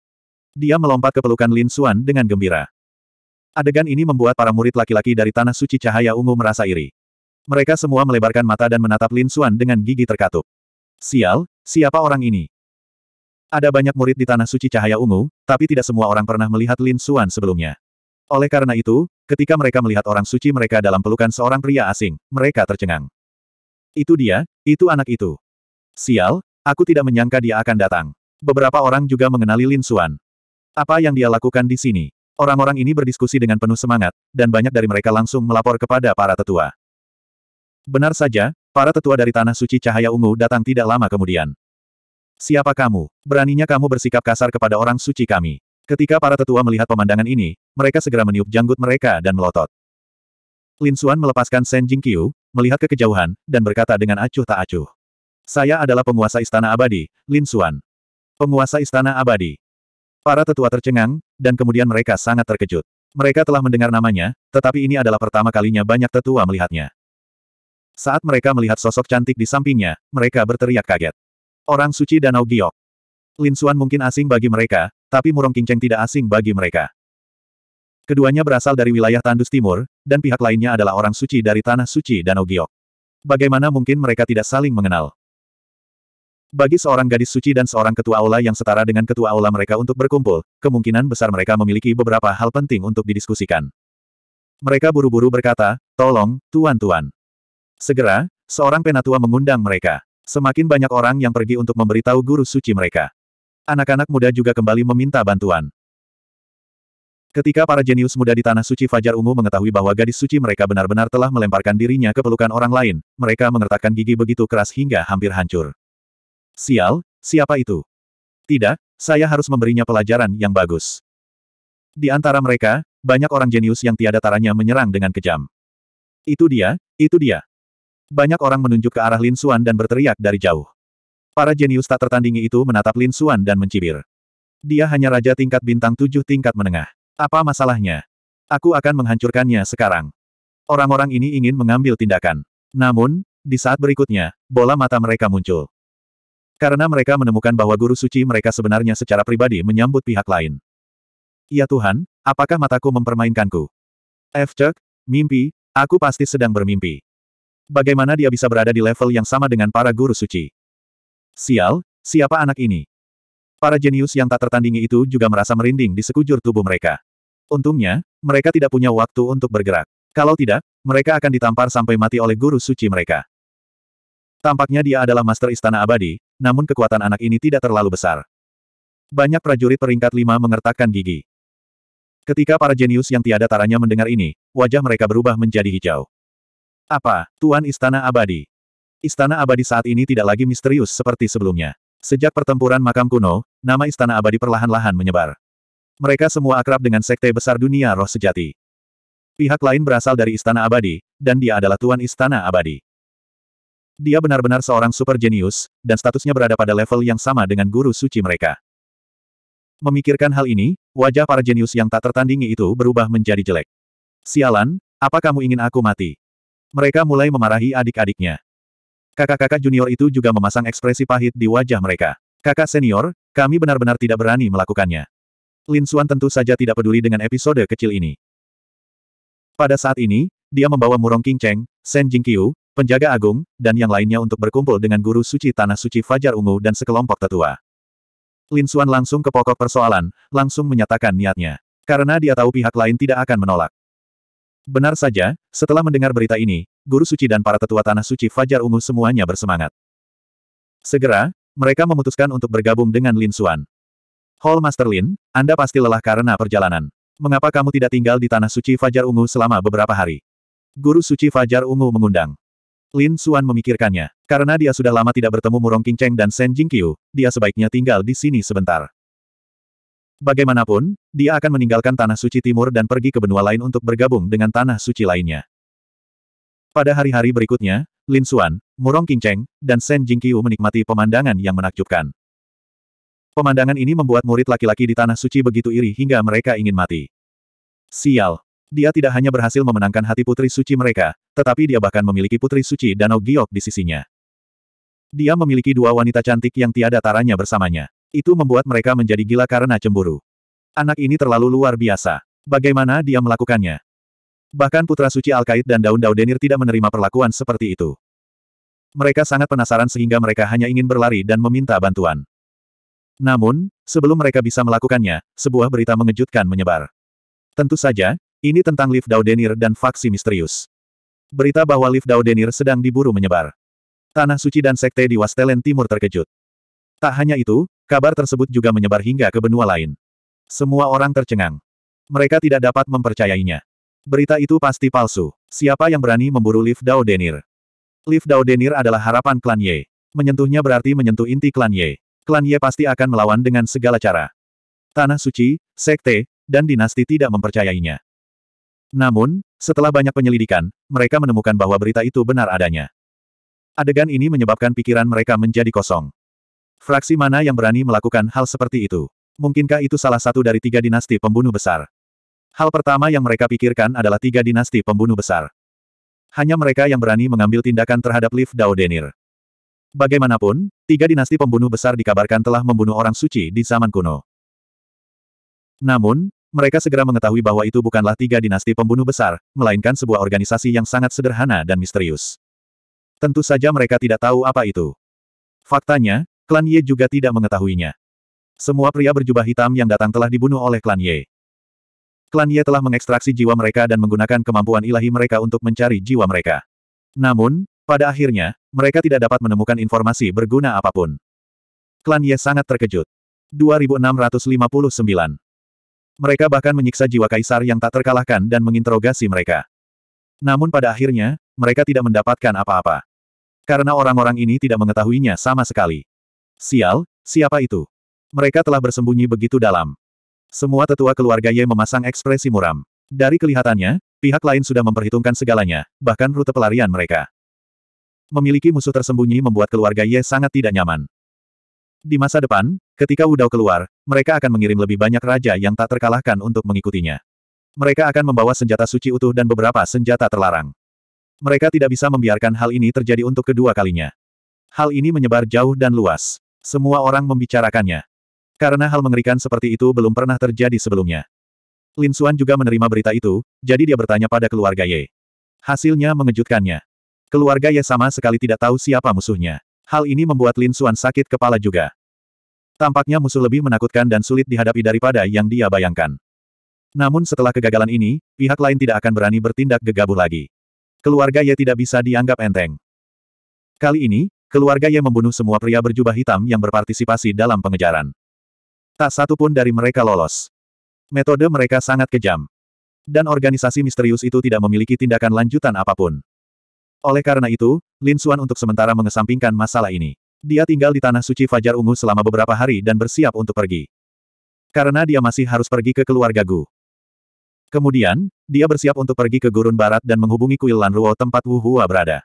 Dia melompat ke pelukan Lin Suan dengan gembira. Adegan ini membuat para murid laki-laki dari Tanah Suci Cahaya Ungu merasa iri. Mereka semua melebarkan mata dan menatap Lin Suan dengan gigi terkatup. Sial, siapa orang ini? Ada banyak murid di Tanah Suci Cahaya Ungu, tapi tidak semua orang pernah melihat Lin Xuan sebelumnya. Oleh karena itu, ketika mereka melihat orang suci mereka dalam pelukan seorang pria asing, mereka tercengang. Itu dia, itu anak itu. Sial, aku tidak menyangka dia akan datang. Beberapa orang juga mengenali Lin Xuan. Apa yang dia lakukan di sini? Orang-orang ini berdiskusi dengan penuh semangat, dan banyak dari mereka langsung melapor kepada para tetua. Benar saja, Para tetua dari Tanah Suci Cahaya Ungu datang tidak lama kemudian. Siapa kamu? Beraninya kamu bersikap kasar kepada orang suci kami. Ketika para tetua melihat pemandangan ini, mereka segera meniup janggut mereka dan melotot. Lin Xuan melepaskan Shen Jing Qiu, melihat ke kejauhan, dan berkata dengan acuh tak acuh. Saya adalah penguasa istana abadi, Lin Xuan. Penguasa istana abadi. Para tetua tercengang, dan kemudian mereka sangat terkejut. Mereka telah mendengar namanya, tetapi ini adalah pertama kalinya banyak tetua melihatnya. Saat mereka melihat sosok cantik di sampingnya, mereka berteriak kaget. Orang suci Danau Giok. Lin Xuan mungkin asing bagi mereka, tapi Murong Kingcheng tidak asing bagi mereka. Keduanya berasal dari wilayah Tandus Timur, dan pihak lainnya adalah orang suci dari Tanah Suci Danau Giok. Bagaimana mungkin mereka tidak saling mengenal? Bagi seorang gadis suci dan seorang ketua aula yang setara dengan ketua aula mereka untuk berkumpul, kemungkinan besar mereka memiliki beberapa hal penting untuk didiskusikan. Mereka buru-buru berkata, tolong, tuan-tuan. Segera, seorang penatua mengundang mereka. Semakin banyak orang yang pergi untuk memberitahu guru suci mereka. Anak-anak muda juga kembali meminta bantuan. Ketika para jenius muda di Tanah Suci Fajar Ungu mengetahui bahwa gadis suci mereka benar-benar telah melemparkan dirinya ke pelukan orang lain, mereka mengertakkan gigi begitu keras hingga hampir hancur. Sial, siapa itu? Tidak, saya harus memberinya pelajaran yang bagus. Di antara mereka, banyak orang jenius yang tiada taranya menyerang dengan kejam. Itu dia, itu dia banyak orang menunjuk ke arah Lin Xuan dan berteriak dari jauh. Para jenius tak tertandingi itu menatap Lin Xuan dan mencibir. Dia hanya raja tingkat bintang tujuh tingkat menengah. Apa masalahnya? Aku akan menghancurkannya sekarang. Orang-orang ini ingin mengambil tindakan. Namun, di saat berikutnya, bola mata mereka muncul. Karena mereka menemukan bahwa guru suci mereka sebenarnya secara pribadi menyambut pihak lain. Ya Tuhan, apakah mataku mempermainkanku? Efcek, mimpi, aku pasti sedang bermimpi. Bagaimana dia bisa berada di level yang sama dengan para guru suci? Sial, siapa anak ini? Para jenius yang tak tertandingi itu juga merasa merinding di sekujur tubuh mereka. Untungnya, mereka tidak punya waktu untuk bergerak. Kalau tidak, mereka akan ditampar sampai mati oleh guru suci mereka. Tampaknya dia adalah master istana abadi, namun kekuatan anak ini tidak terlalu besar. Banyak prajurit peringkat lima mengertakkan gigi. Ketika para jenius yang tiada taranya mendengar ini, wajah mereka berubah menjadi hijau. Apa, Tuan Istana Abadi? Istana Abadi saat ini tidak lagi misterius seperti sebelumnya. Sejak pertempuran makam kuno, nama Istana Abadi perlahan-lahan menyebar. Mereka semua akrab dengan sekte besar dunia roh sejati. Pihak lain berasal dari Istana Abadi, dan dia adalah Tuan Istana Abadi. Dia benar-benar seorang super jenius, dan statusnya berada pada level yang sama dengan guru suci mereka. Memikirkan hal ini, wajah para jenius yang tak tertandingi itu berubah menjadi jelek. Sialan, apa kamu ingin aku mati? Mereka mulai memarahi adik-adiknya. Kakak-kakak junior itu juga memasang ekspresi pahit di wajah mereka. Kakak senior, kami benar-benar tidak berani melakukannya. Lin Xuan tentu saja tidak peduli dengan episode kecil ini. Pada saat ini, dia membawa Murong King Cheng, Shen Jingqiu, penjaga agung, dan yang lainnya untuk berkumpul dengan guru suci Tanah Suci Fajar Ungu dan sekelompok tetua. Lin Xuan langsung ke pokok persoalan, langsung menyatakan niatnya. Karena dia tahu pihak lain tidak akan menolak. Benar saja, setelah mendengar berita ini, Guru Suci dan para tetua Tanah Suci Fajar Ungu semuanya bersemangat. Segera, mereka memutuskan untuk bergabung dengan Lin Suan. Hall Master Lin, Anda pasti lelah karena perjalanan. Mengapa kamu tidak tinggal di Tanah Suci Fajar Ungu selama beberapa hari? Guru Suci Fajar Ungu mengundang. Lin Suan memikirkannya. Karena dia sudah lama tidak bertemu Murong Cheng dan Shen Jingqiu, dia sebaiknya tinggal di sini sebentar. Bagaimanapun, dia akan meninggalkan Tanah Suci Timur dan pergi ke benua lain untuk bergabung dengan Tanah Suci lainnya. Pada hari-hari berikutnya, Lin Xuan, Murong Qingcheng, dan Shen Jingqiu menikmati pemandangan yang menakjubkan. Pemandangan ini membuat murid laki-laki di Tanah Suci begitu iri hingga mereka ingin mati. Sial! Dia tidak hanya berhasil memenangkan hati putri suci mereka, tetapi dia bahkan memiliki putri suci Danau Giok di sisinya. Dia memiliki dua wanita cantik yang tiada taranya bersamanya. Itu membuat mereka menjadi gila karena cemburu. Anak ini terlalu luar biasa. Bagaimana dia melakukannya? Bahkan Putra Suci Alkait dan Daun daun Denir tidak menerima perlakuan seperti itu. Mereka sangat penasaran sehingga mereka hanya ingin berlari dan meminta bantuan. Namun, sebelum mereka bisa melakukannya, sebuah berita mengejutkan menyebar. Tentu saja, ini tentang Liv Daudenir dan faksi misterius. Berita bahwa Liv Daudenir sedang diburu menyebar. Tanah suci dan sekte di Wastelen Timur terkejut. Tak hanya itu, kabar tersebut juga menyebar hingga ke benua lain. Semua orang tercengang. Mereka tidak dapat mempercayainya. Berita itu pasti palsu. Siapa yang berani memburu Liv Dao Denir? Liv Dao Denir adalah harapan klan Ye. Menyentuhnya berarti menyentuh inti klan Ye. Klan Ye pasti akan melawan dengan segala cara. Tanah suci, sekte, dan dinasti tidak mempercayainya. Namun, setelah banyak penyelidikan, mereka menemukan bahwa berita itu benar adanya. Adegan ini menyebabkan pikiran mereka menjadi kosong. Fraksi mana yang berani melakukan hal seperti itu? Mungkinkah itu salah satu dari tiga dinasti pembunuh besar? Hal pertama yang mereka pikirkan adalah tiga dinasti pembunuh besar. Hanya mereka yang berani mengambil tindakan terhadap Liv Denir. Bagaimanapun, tiga dinasti pembunuh besar dikabarkan telah membunuh orang suci di zaman kuno. Namun, mereka segera mengetahui bahwa itu bukanlah tiga dinasti pembunuh besar, melainkan sebuah organisasi yang sangat sederhana dan misterius. Tentu saja mereka tidak tahu apa itu. Faktanya, Klan Ye juga tidak mengetahuinya. Semua pria berjubah hitam yang datang telah dibunuh oleh Klan Ye. Klan Ye telah mengekstraksi jiwa mereka dan menggunakan kemampuan ilahi mereka untuk mencari jiwa mereka. Namun, pada akhirnya, mereka tidak dapat menemukan informasi berguna apapun. Klan Ye sangat terkejut. 2659. Mereka bahkan menyiksa jiwa kaisar yang tak terkalahkan dan menginterogasi mereka. Namun pada akhirnya, mereka tidak mendapatkan apa-apa. Karena orang-orang ini tidak mengetahuinya sama sekali. Sial, siapa itu? Mereka telah bersembunyi begitu dalam. Semua tetua keluarga Ye memasang ekspresi muram. Dari kelihatannya, pihak lain sudah memperhitungkan segalanya, bahkan rute pelarian mereka. Memiliki musuh tersembunyi membuat keluarga Ye sangat tidak nyaman. Di masa depan, ketika Wudao keluar, mereka akan mengirim lebih banyak raja yang tak terkalahkan untuk mengikutinya. Mereka akan membawa senjata suci utuh dan beberapa senjata terlarang. Mereka tidak bisa membiarkan hal ini terjadi untuk kedua kalinya. Hal ini menyebar jauh dan luas. Semua orang membicarakannya. Karena hal mengerikan seperti itu belum pernah terjadi sebelumnya. Lin Xuan juga menerima berita itu, jadi dia bertanya pada keluarga Ye. Hasilnya mengejutkannya. Keluarga Ye sama sekali tidak tahu siapa musuhnya. Hal ini membuat Lin Xuan sakit kepala juga. Tampaknya musuh lebih menakutkan dan sulit dihadapi daripada yang dia bayangkan. Namun setelah kegagalan ini, pihak lain tidak akan berani bertindak gegabah lagi. Keluarga Ye tidak bisa dianggap enteng. Kali ini, keluarga Ye membunuh semua pria berjubah hitam yang berpartisipasi dalam pengejaran. Tak satu pun dari mereka lolos. Metode mereka sangat kejam. Dan organisasi misterius itu tidak memiliki tindakan lanjutan apapun. Oleh karena itu, Lin Xuan untuk sementara mengesampingkan masalah ini. Dia tinggal di Tanah Suci Fajar Ungu selama beberapa hari dan bersiap untuk pergi. Karena dia masih harus pergi ke keluarga Gu. Kemudian, dia bersiap untuk pergi ke Gurun Barat dan menghubungi Kuil Lan Ruo tempat Wu Hua berada.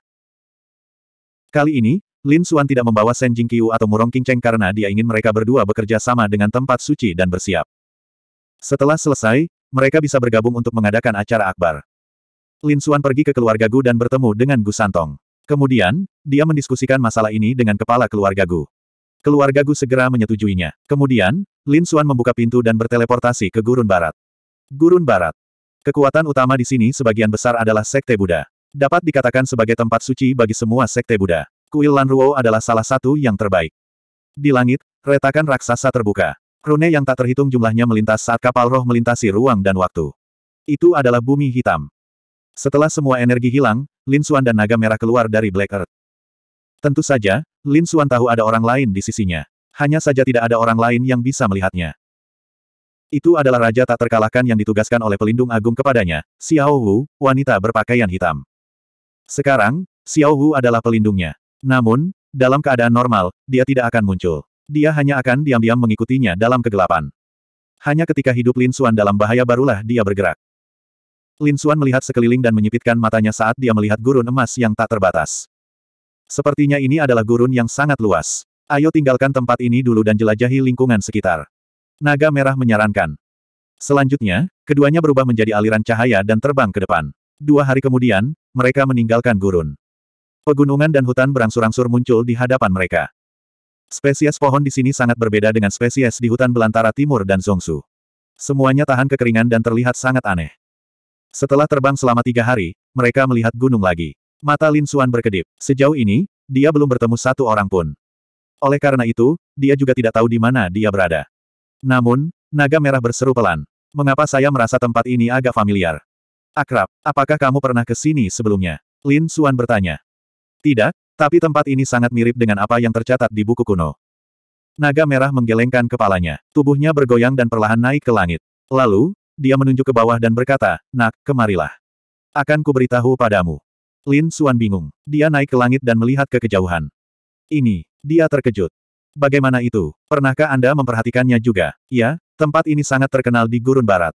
Kali ini, Lin Suan tidak membawa Shen Jingqiu atau Murong Qingcheng karena dia ingin mereka berdua bekerja sama dengan tempat suci dan bersiap. Setelah selesai, mereka bisa bergabung untuk mengadakan acara akbar. Lin Suan pergi ke keluarga Gu dan bertemu dengan Gu Santong. Kemudian, dia mendiskusikan masalah ini dengan kepala keluarga Gu. Keluarga Gu segera menyetujuinya. Kemudian, Lin Suan membuka pintu dan berteleportasi ke Gurun Barat. Gurun Barat. Kekuatan utama di sini sebagian besar adalah Sekte Buddha. Dapat dikatakan sebagai tempat suci bagi semua Sekte Buddha. Kuil Lanruo adalah salah satu yang terbaik. Di langit, retakan raksasa terbuka. Rune yang tak terhitung jumlahnya melintas saat kapal roh melintasi ruang dan waktu. Itu adalah bumi hitam. Setelah semua energi hilang, Lin Xuan dan naga merah keluar dari Black Earth. Tentu saja, Lin Xuan tahu ada orang lain di sisinya. Hanya saja tidak ada orang lain yang bisa melihatnya. Itu adalah raja tak terkalahkan yang ditugaskan oleh pelindung agung kepadanya, Xiao Wu, wanita berpakaian hitam. Sekarang, Xiao Wu adalah pelindungnya. Namun, dalam keadaan normal, dia tidak akan muncul. Dia hanya akan diam-diam mengikutinya dalam kegelapan. Hanya ketika hidup Lin Xuan dalam bahaya barulah dia bergerak. Lin Xuan melihat sekeliling dan menyipitkan matanya saat dia melihat gurun emas yang tak terbatas. Sepertinya ini adalah gurun yang sangat luas. Ayo tinggalkan tempat ini dulu dan jelajahi lingkungan sekitar. Naga Merah menyarankan. Selanjutnya, keduanya berubah menjadi aliran cahaya dan terbang ke depan. Dua hari kemudian, mereka meninggalkan gurun. Pegunungan dan hutan berangsur-angsur muncul di hadapan mereka. Spesies pohon di sini sangat berbeda dengan spesies di hutan belantara timur dan Zongsu. Semuanya tahan kekeringan dan terlihat sangat aneh. Setelah terbang selama tiga hari, mereka melihat gunung lagi. Mata Lin Xuan berkedip. Sejauh ini, dia belum bertemu satu orang pun. Oleh karena itu, dia juga tidak tahu di mana dia berada. Namun, naga merah berseru pelan. Mengapa saya merasa tempat ini agak familiar? Akrab, apakah kamu pernah ke sini sebelumnya? Lin Xuan bertanya. Tidak, tapi tempat ini sangat mirip dengan apa yang tercatat di buku kuno. Naga merah menggelengkan kepalanya. Tubuhnya bergoyang dan perlahan naik ke langit. Lalu, dia menunjuk ke bawah dan berkata, Nak, kemarilah. Akan kuberitahu padamu. Lin Suan bingung. Dia naik ke langit dan melihat ke kejauhan. Ini, dia terkejut. Bagaimana itu? Pernahkah Anda memperhatikannya juga? Ya, tempat ini sangat terkenal di Gurun Barat.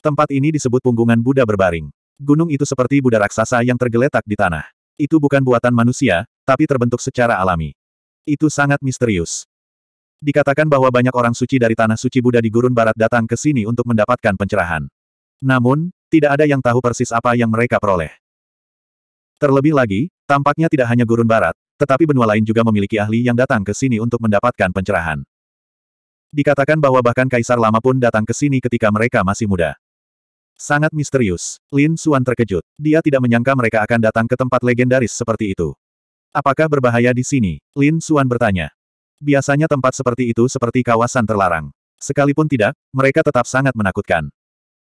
Tempat ini disebut punggungan Buddha berbaring. Gunung itu seperti Buddha raksasa yang tergeletak di tanah. Itu bukan buatan manusia, tapi terbentuk secara alami. Itu sangat misterius. Dikatakan bahwa banyak orang suci dari tanah suci Buddha di Gurun Barat datang ke sini untuk mendapatkan pencerahan. Namun, tidak ada yang tahu persis apa yang mereka peroleh. Terlebih lagi, tampaknya tidak hanya Gurun Barat, tetapi benua lain juga memiliki ahli yang datang ke sini untuk mendapatkan pencerahan. Dikatakan bahwa bahkan kaisar lama pun datang ke sini ketika mereka masih muda. Sangat misterius. Lin Suan terkejut. Dia tidak menyangka mereka akan datang ke tempat legendaris seperti itu. Apakah berbahaya di sini? Lin Suan bertanya. Biasanya tempat seperti itu seperti kawasan terlarang. Sekalipun tidak, mereka tetap sangat menakutkan.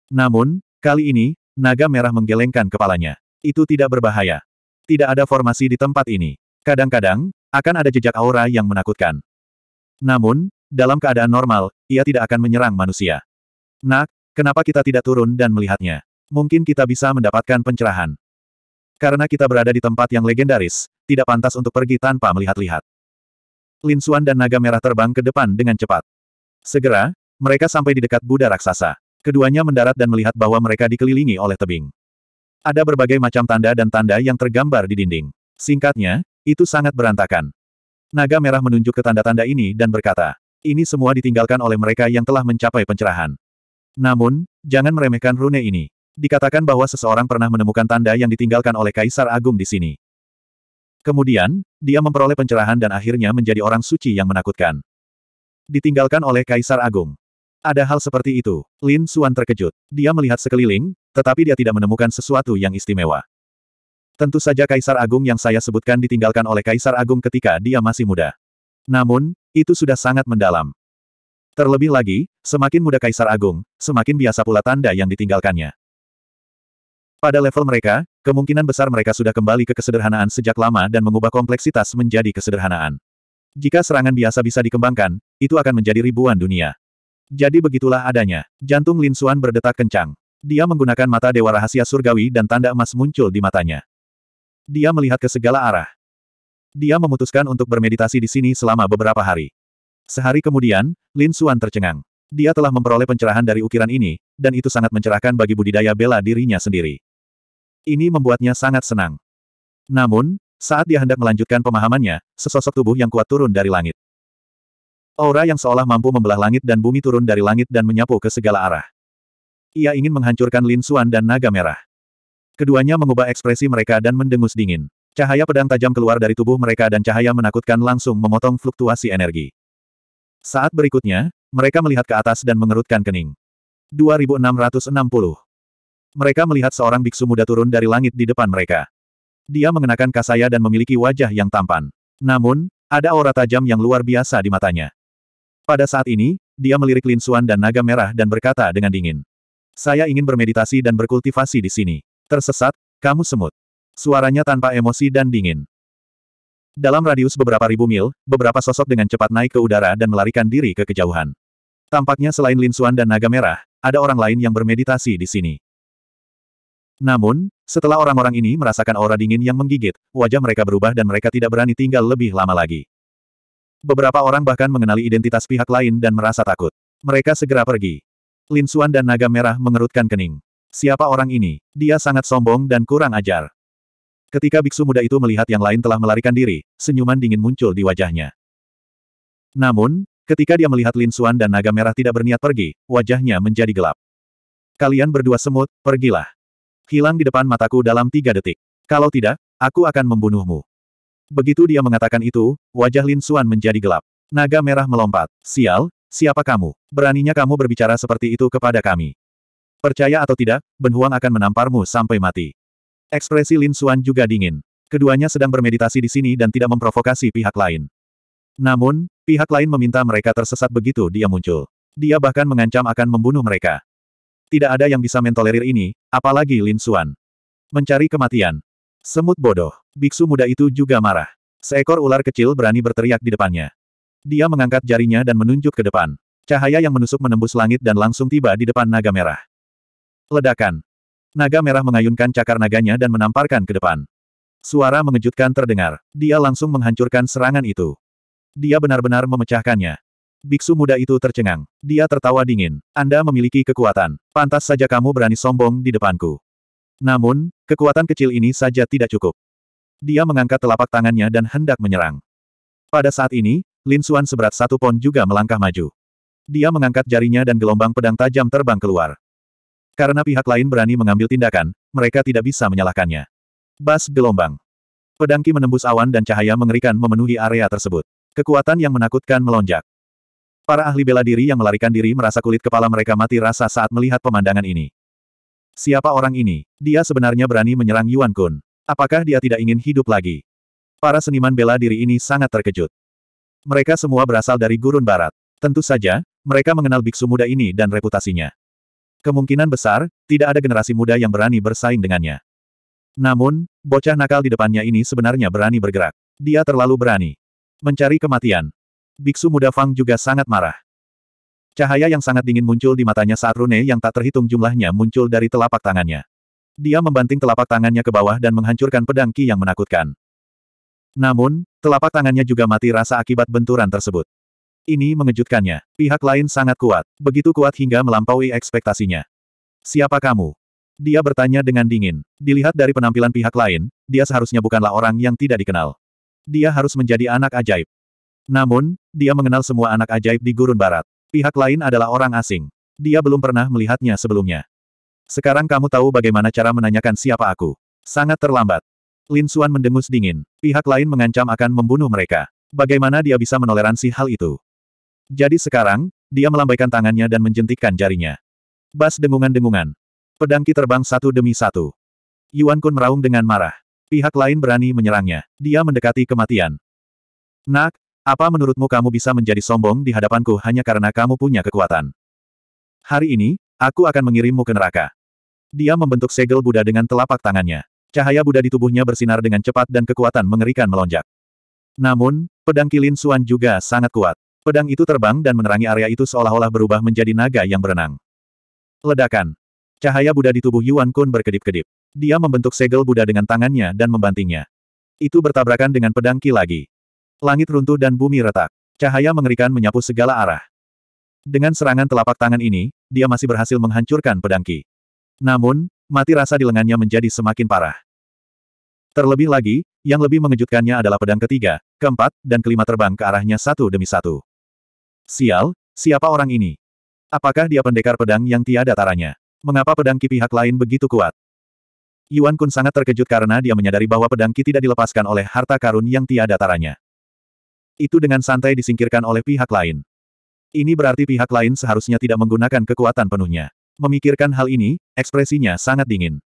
Namun, kali ini, naga merah menggelengkan kepalanya. Itu tidak berbahaya. Tidak ada formasi di tempat ini. Kadang-kadang, akan ada jejak aura yang menakutkan. Namun, dalam keadaan normal, ia tidak akan menyerang manusia. Nak, Kenapa kita tidak turun dan melihatnya? Mungkin kita bisa mendapatkan pencerahan. Karena kita berada di tempat yang legendaris, tidak pantas untuk pergi tanpa melihat-lihat. Lin Suan dan naga merah terbang ke depan dengan cepat. Segera, mereka sampai di dekat Buddha raksasa. Keduanya mendarat dan melihat bahwa mereka dikelilingi oleh tebing. Ada berbagai macam tanda dan tanda yang tergambar di dinding. Singkatnya, itu sangat berantakan. Naga merah menunjuk ke tanda-tanda ini dan berkata, ini semua ditinggalkan oleh mereka yang telah mencapai pencerahan. Namun, jangan meremehkan rune ini. Dikatakan bahwa seseorang pernah menemukan tanda yang ditinggalkan oleh Kaisar Agung di sini. Kemudian, dia memperoleh pencerahan dan akhirnya menjadi orang suci yang menakutkan. Ditinggalkan oleh Kaisar Agung. Ada hal seperti itu. Lin Suan terkejut. Dia melihat sekeliling, tetapi dia tidak menemukan sesuatu yang istimewa. Tentu saja Kaisar Agung yang saya sebutkan ditinggalkan oleh Kaisar Agung ketika dia masih muda. Namun, itu sudah sangat mendalam. Terlebih lagi, semakin muda Kaisar Agung, semakin biasa pula tanda yang ditinggalkannya. Pada level mereka, kemungkinan besar mereka sudah kembali ke kesederhanaan sejak lama dan mengubah kompleksitas menjadi kesederhanaan. Jika serangan biasa bisa dikembangkan, itu akan menjadi ribuan dunia. Jadi begitulah adanya. Jantung Lin Xuan berdetak kencang. Dia menggunakan mata dewa rahasia surgawi dan tanda emas muncul di matanya. Dia melihat ke segala arah. Dia memutuskan untuk bermeditasi di sini selama beberapa hari. Sehari kemudian, Lin Xuan tercengang. Dia telah memperoleh pencerahan dari ukiran ini, dan itu sangat mencerahkan bagi budidaya bela dirinya sendiri. Ini membuatnya sangat senang. Namun, saat dia hendak melanjutkan pemahamannya, sesosok tubuh yang kuat turun dari langit. Aura yang seolah mampu membelah langit dan bumi turun dari langit dan menyapu ke segala arah. Ia ingin menghancurkan Lin Xuan dan Naga Merah. Keduanya mengubah ekspresi mereka dan mendengus dingin. Cahaya pedang tajam keluar dari tubuh mereka dan cahaya menakutkan langsung memotong fluktuasi energi. Saat berikutnya, mereka melihat ke atas dan mengerutkan kening. 2660. Mereka melihat seorang biksu muda turun dari langit di depan mereka. Dia mengenakan kasaya dan memiliki wajah yang tampan. Namun, ada aura tajam yang luar biasa di matanya. Pada saat ini, dia melirik Lin Suan dan naga merah dan berkata dengan dingin. Saya ingin bermeditasi dan berkultivasi di sini. Tersesat, kamu semut. Suaranya tanpa emosi dan dingin. Dalam radius beberapa ribu mil, beberapa sosok dengan cepat naik ke udara dan melarikan diri ke kejauhan. Tampaknya selain Lin Xuan dan Naga Merah, ada orang lain yang bermeditasi di sini. Namun, setelah orang-orang ini merasakan aura dingin yang menggigit, wajah mereka berubah dan mereka tidak berani tinggal lebih lama lagi. Beberapa orang bahkan mengenali identitas pihak lain dan merasa takut. Mereka segera pergi. Lin Xuan dan Naga Merah mengerutkan kening. Siapa orang ini? Dia sangat sombong dan kurang ajar. Ketika biksu muda itu melihat yang lain telah melarikan diri, senyuman dingin muncul di wajahnya. Namun, ketika dia melihat Lin Xuan dan naga merah tidak berniat pergi, wajahnya menjadi gelap. Kalian berdua semut, pergilah. Hilang di depan mataku dalam tiga detik. Kalau tidak, aku akan membunuhmu. Begitu dia mengatakan itu, wajah Lin Xuan menjadi gelap. Naga merah melompat. Sial, siapa kamu? Beraninya kamu berbicara seperti itu kepada kami. Percaya atau tidak, Ben Huang akan menamparmu sampai mati. Ekspresi Lin Suan juga dingin. Keduanya sedang bermeditasi di sini dan tidak memprovokasi pihak lain. Namun, pihak lain meminta mereka tersesat begitu dia muncul. Dia bahkan mengancam akan membunuh mereka. Tidak ada yang bisa mentolerir ini, apalagi Lin Suan. Mencari kematian. Semut bodoh. Biksu muda itu juga marah. Seekor ular kecil berani berteriak di depannya. Dia mengangkat jarinya dan menunjuk ke depan. Cahaya yang menusuk menembus langit dan langsung tiba di depan naga merah. Ledakan. Naga merah mengayunkan cakar naganya dan menamparkan ke depan. Suara mengejutkan terdengar. Dia langsung menghancurkan serangan itu. Dia benar-benar memecahkannya. Biksu muda itu tercengang. Dia tertawa dingin. Anda memiliki kekuatan. Pantas saja kamu berani sombong di depanku. Namun, kekuatan kecil ini saja tidak cukup. Dia mengangkat telapak tangannya dan hendak menyerang. Pada saat ini, Lin Xuan seberat satu pon juga melangkah maju. Dia mengangkat jarinya dan gelombang pedang tajam terbang keluar. Karena pihak lain berani mengambil tindakan, mereka tidak bisa menyalahkannya. Bas gelombang. pedangki menembus awan dan cahaya mengerikan memenuhi area tersebut. Kekuatan yang menakutkan melonjak. Para ahli bela diri yang melarikan diri merasa kulit kepala mereka mati rasa saat melihat pemandangan ini. Siapa orang ini? Dia sebenarnya berani menyerang Yuan Kun. Apakah dia tidak ingin hidup lagi? Para seniman bela diri ini sangat terkejut. Mereka semua berasal dari gurun barat. Tentu saja, mereka mengenal biksu muda ini dan reputasinya. Kemungkinan besar, tidak ada generasi muda yang berani bersaing dengannya. Namun, bocah nakal di depannya ini sebenarnya berani bergerak. Dia terlalu berani. Mencari kematian. Biksu muda Fang juga sangat marah. Cahaya yang sangat dingin muncul di matanya saat rune yang tak terhitung jumlahnya muncul dari telapak tangannya. Dia membanting telapak tangannya ke bawah dan menghancurkan pedang Ki yang menakutkan. Namun, telapak tangannya juga mati rasa akibat benturan tersebut. Ini mengejutkannya. Pihak lain sangat kuat. Begitu kuat hingga melampaui ekspektasinya. Siapa kamu? Dia bertanya dengan dingin. Dilihat dari penampilan pihak lain, dia seharusnya bukanlah orang yang tidak dikenal. Dia harus menjadi anak ajaib. Namun, dia mengenal semua anak ajaib di Gurun Barat. Pihak lain adalah orang asing. Dia belum pernah melihatnya sebelumnya. Sekarang kamu tahu bagaimana cara menanyakan siapa aku. Sangat terlambat. Lin Xuan mendengus dingin. Pihak lain mengancam akan membunuh mereka. Bagaimana dia bisa menoleransi hal itu? Jadi sekarang, dia melambaikan tangannya dan menjentikkan jarinya. Bas dengungan-dengungan. Pedangki terbang satu demi satu. Yuan Kun meraung dengan marah. Pihak lain berani menyerangnya. Dia mendekati kematian. Nak, apa menurutmu kamu bisa menjadi sombong di hadapanku hanya karena kamu punya kekuatan? Hari ini, aku akan mengirimmu ke neraka. Dia membentuk segel Buddha dengan telapak tangannya. Cahaya Buddha di tubuhnya bersinar dengan cepat dan kekuatan mengerikan melonjak. Namun, pedang kilin Suan juga sangat kuat. Pedang itu terbang dan menerangi area itu seolah-olah berubah menjadi naga yang berenang. Ledakan. Cahaya Buddha di tubuh Yuan Kun berkedip-kedip. Dia membentuk segel Buddha dengan tangannya dan membantingnya. Itu bertabrakan dengan pedang Ki lagi. Langit runtuh dan bumi retak. Cahaya mengerikan menyapu segala arah. Dengan serangan telapak tangan ini, dia masih berhasil menghancurkan pedang Ki. Namun, mati rasa di lengannya menjadi semakin parah. Terlebih lagi, yang lebih mengejutkannya adalah pedang ketiga, keempat, dan kelima terbang ke arahnya satu demi satu. Sial, siapa orang ini? Apakah dia pendekar pedang yang tiada taranya? Mengapa pedang Ki pihak lain begitu kuat? Yuan Kun sangat terkejut karena dia menyadari bahwa pedang Ki tidak dilepaskan oleh harta karun yang tiada taranya. Itu dengan santai disingkirkan oleh pihak lain. Ini berarti pihak lain seharusnya tidak menggunakan kekuatan penuhnya. Memikirkan hal ini, ekspresinya sangat dingin.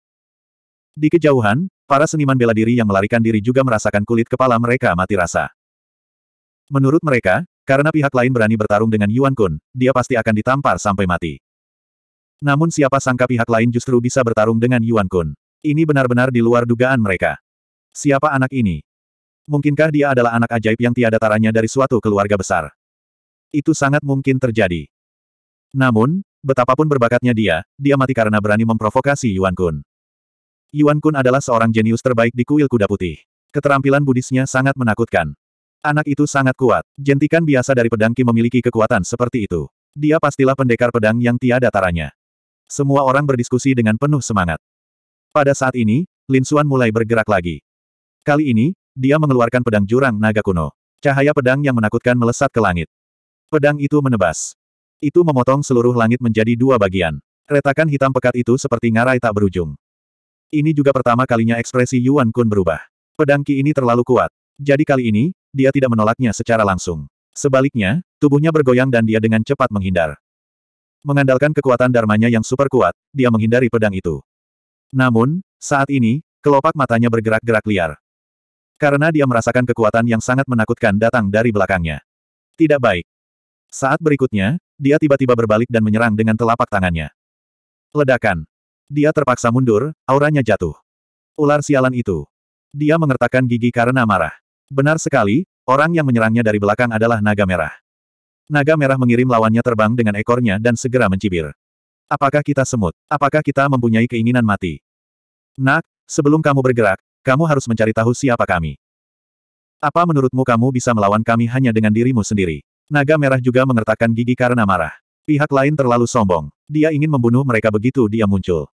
Di kejauhan, para seniman bela diri yang melarikan diri juga merasakan kulit kepala mereka mati rasa. Menurut mereka, karena pihak lain berani bertarung dengan Yuan Kun, dia pasti akan ditampar sampai mati. Namun siapa sangka pihak lain justru bisa bertarung dengan Yuan Kun. Ini benar-benar di luar dugaan mereka. Siapa anak ini? Mungkinkah dia adalah anak ajaib yang tiada taranya dari suatu keluarga besar? Itu sangat mungkin terjadi. Namun, betapapun berbakatnya dia, dia mati karena berani memprovokasi Yuan Kun. Yuan Kun adalah seorang jenius terbaik di kuil kuda putih. Keterampilan budisnya sangat menakutkan. Anak itu sangat kuat. Jentikan biasa dari pedangki memiliki kekuatan seperti itu. Dia pastilah pendekar pedang yang tiada taranya. Semua orang berdiskusi dengan penuh semangat. Pada saat ini, Lin Xuan mulai bergerak lagi. Kali ini, dia mengeluarkan pedang jurang naga kuno. Cahaya pedang yang menakutkan melesat ke langit. Pedang itu menebas. Itu memotong seluruh langit menjadi dua bagian. Retakan hitam pekat itu seperti ngarai tak berujung. Ini juga pertama kalinya ekspresi Yuan Kun berubah. Pedang Ki ini terlalu kuat. Jadi kali ini, dia tidak menolaknya secara langsung. Sebaliknya, tubuhnya bergoyang dan dia dengan cepat menghindar. Mengandalkan kekuatan darmanya yang super kuat, dia menghindari pedang itu. Namun, saat ini, kelopak matanya bergerak-gerak liar. Karena dia merasakan kekuatan yang sangat menakutkan datang dari belakangnya. Tidak baik. Saat berikutnya, dia tiba-tiba berbalik dan menyerang dengan telapak tangannya. Ledakan. Dia terpaksa mundur, auranya jatuh. Ular sialan itu. Dia mengertakkan gigi karena marah. Benar sekali, orang yang menyerangnya dari belakang adalah naga merah. Naga merah mengirim lawannya terbang dengan ekornya dan segera mencibir. Apakah kita semut? Apakah kita mempunyai keinginan mati? Nak, sebelum kamu bergerak, kamu harus mencari tahu siapa kami. Apa menurutmu kamu bisa melawan kami hanya dengan dirimu sendiri? Naga merah juga mengertakkan gigi karena marah. Pihak lain terlalu sombong. Dia ingin membunuh mereka begitu dia muncul.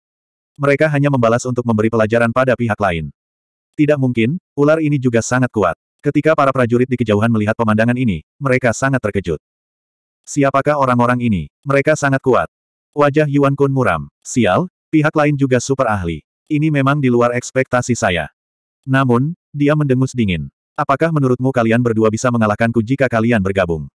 Mereka hanya membalas untuk memberi pelajaran pada pihak lain. Tidak mungkin, ular ini juga sangat kuat. Ketika para prajurit di kejauhan melihat pemandangan ini, mereka sangat terkejut. Siapakah orang-orang ini? Mereka sangat kuat. Wajah Yuan Kun muram. Sial, pihak lain juga super ahli. Ini memang di luar ekspektasi saya. Namun, dia mendengus dingin. Apakah menurutmu kalian berdua bisa mengalahkanku jika kalian bergabung?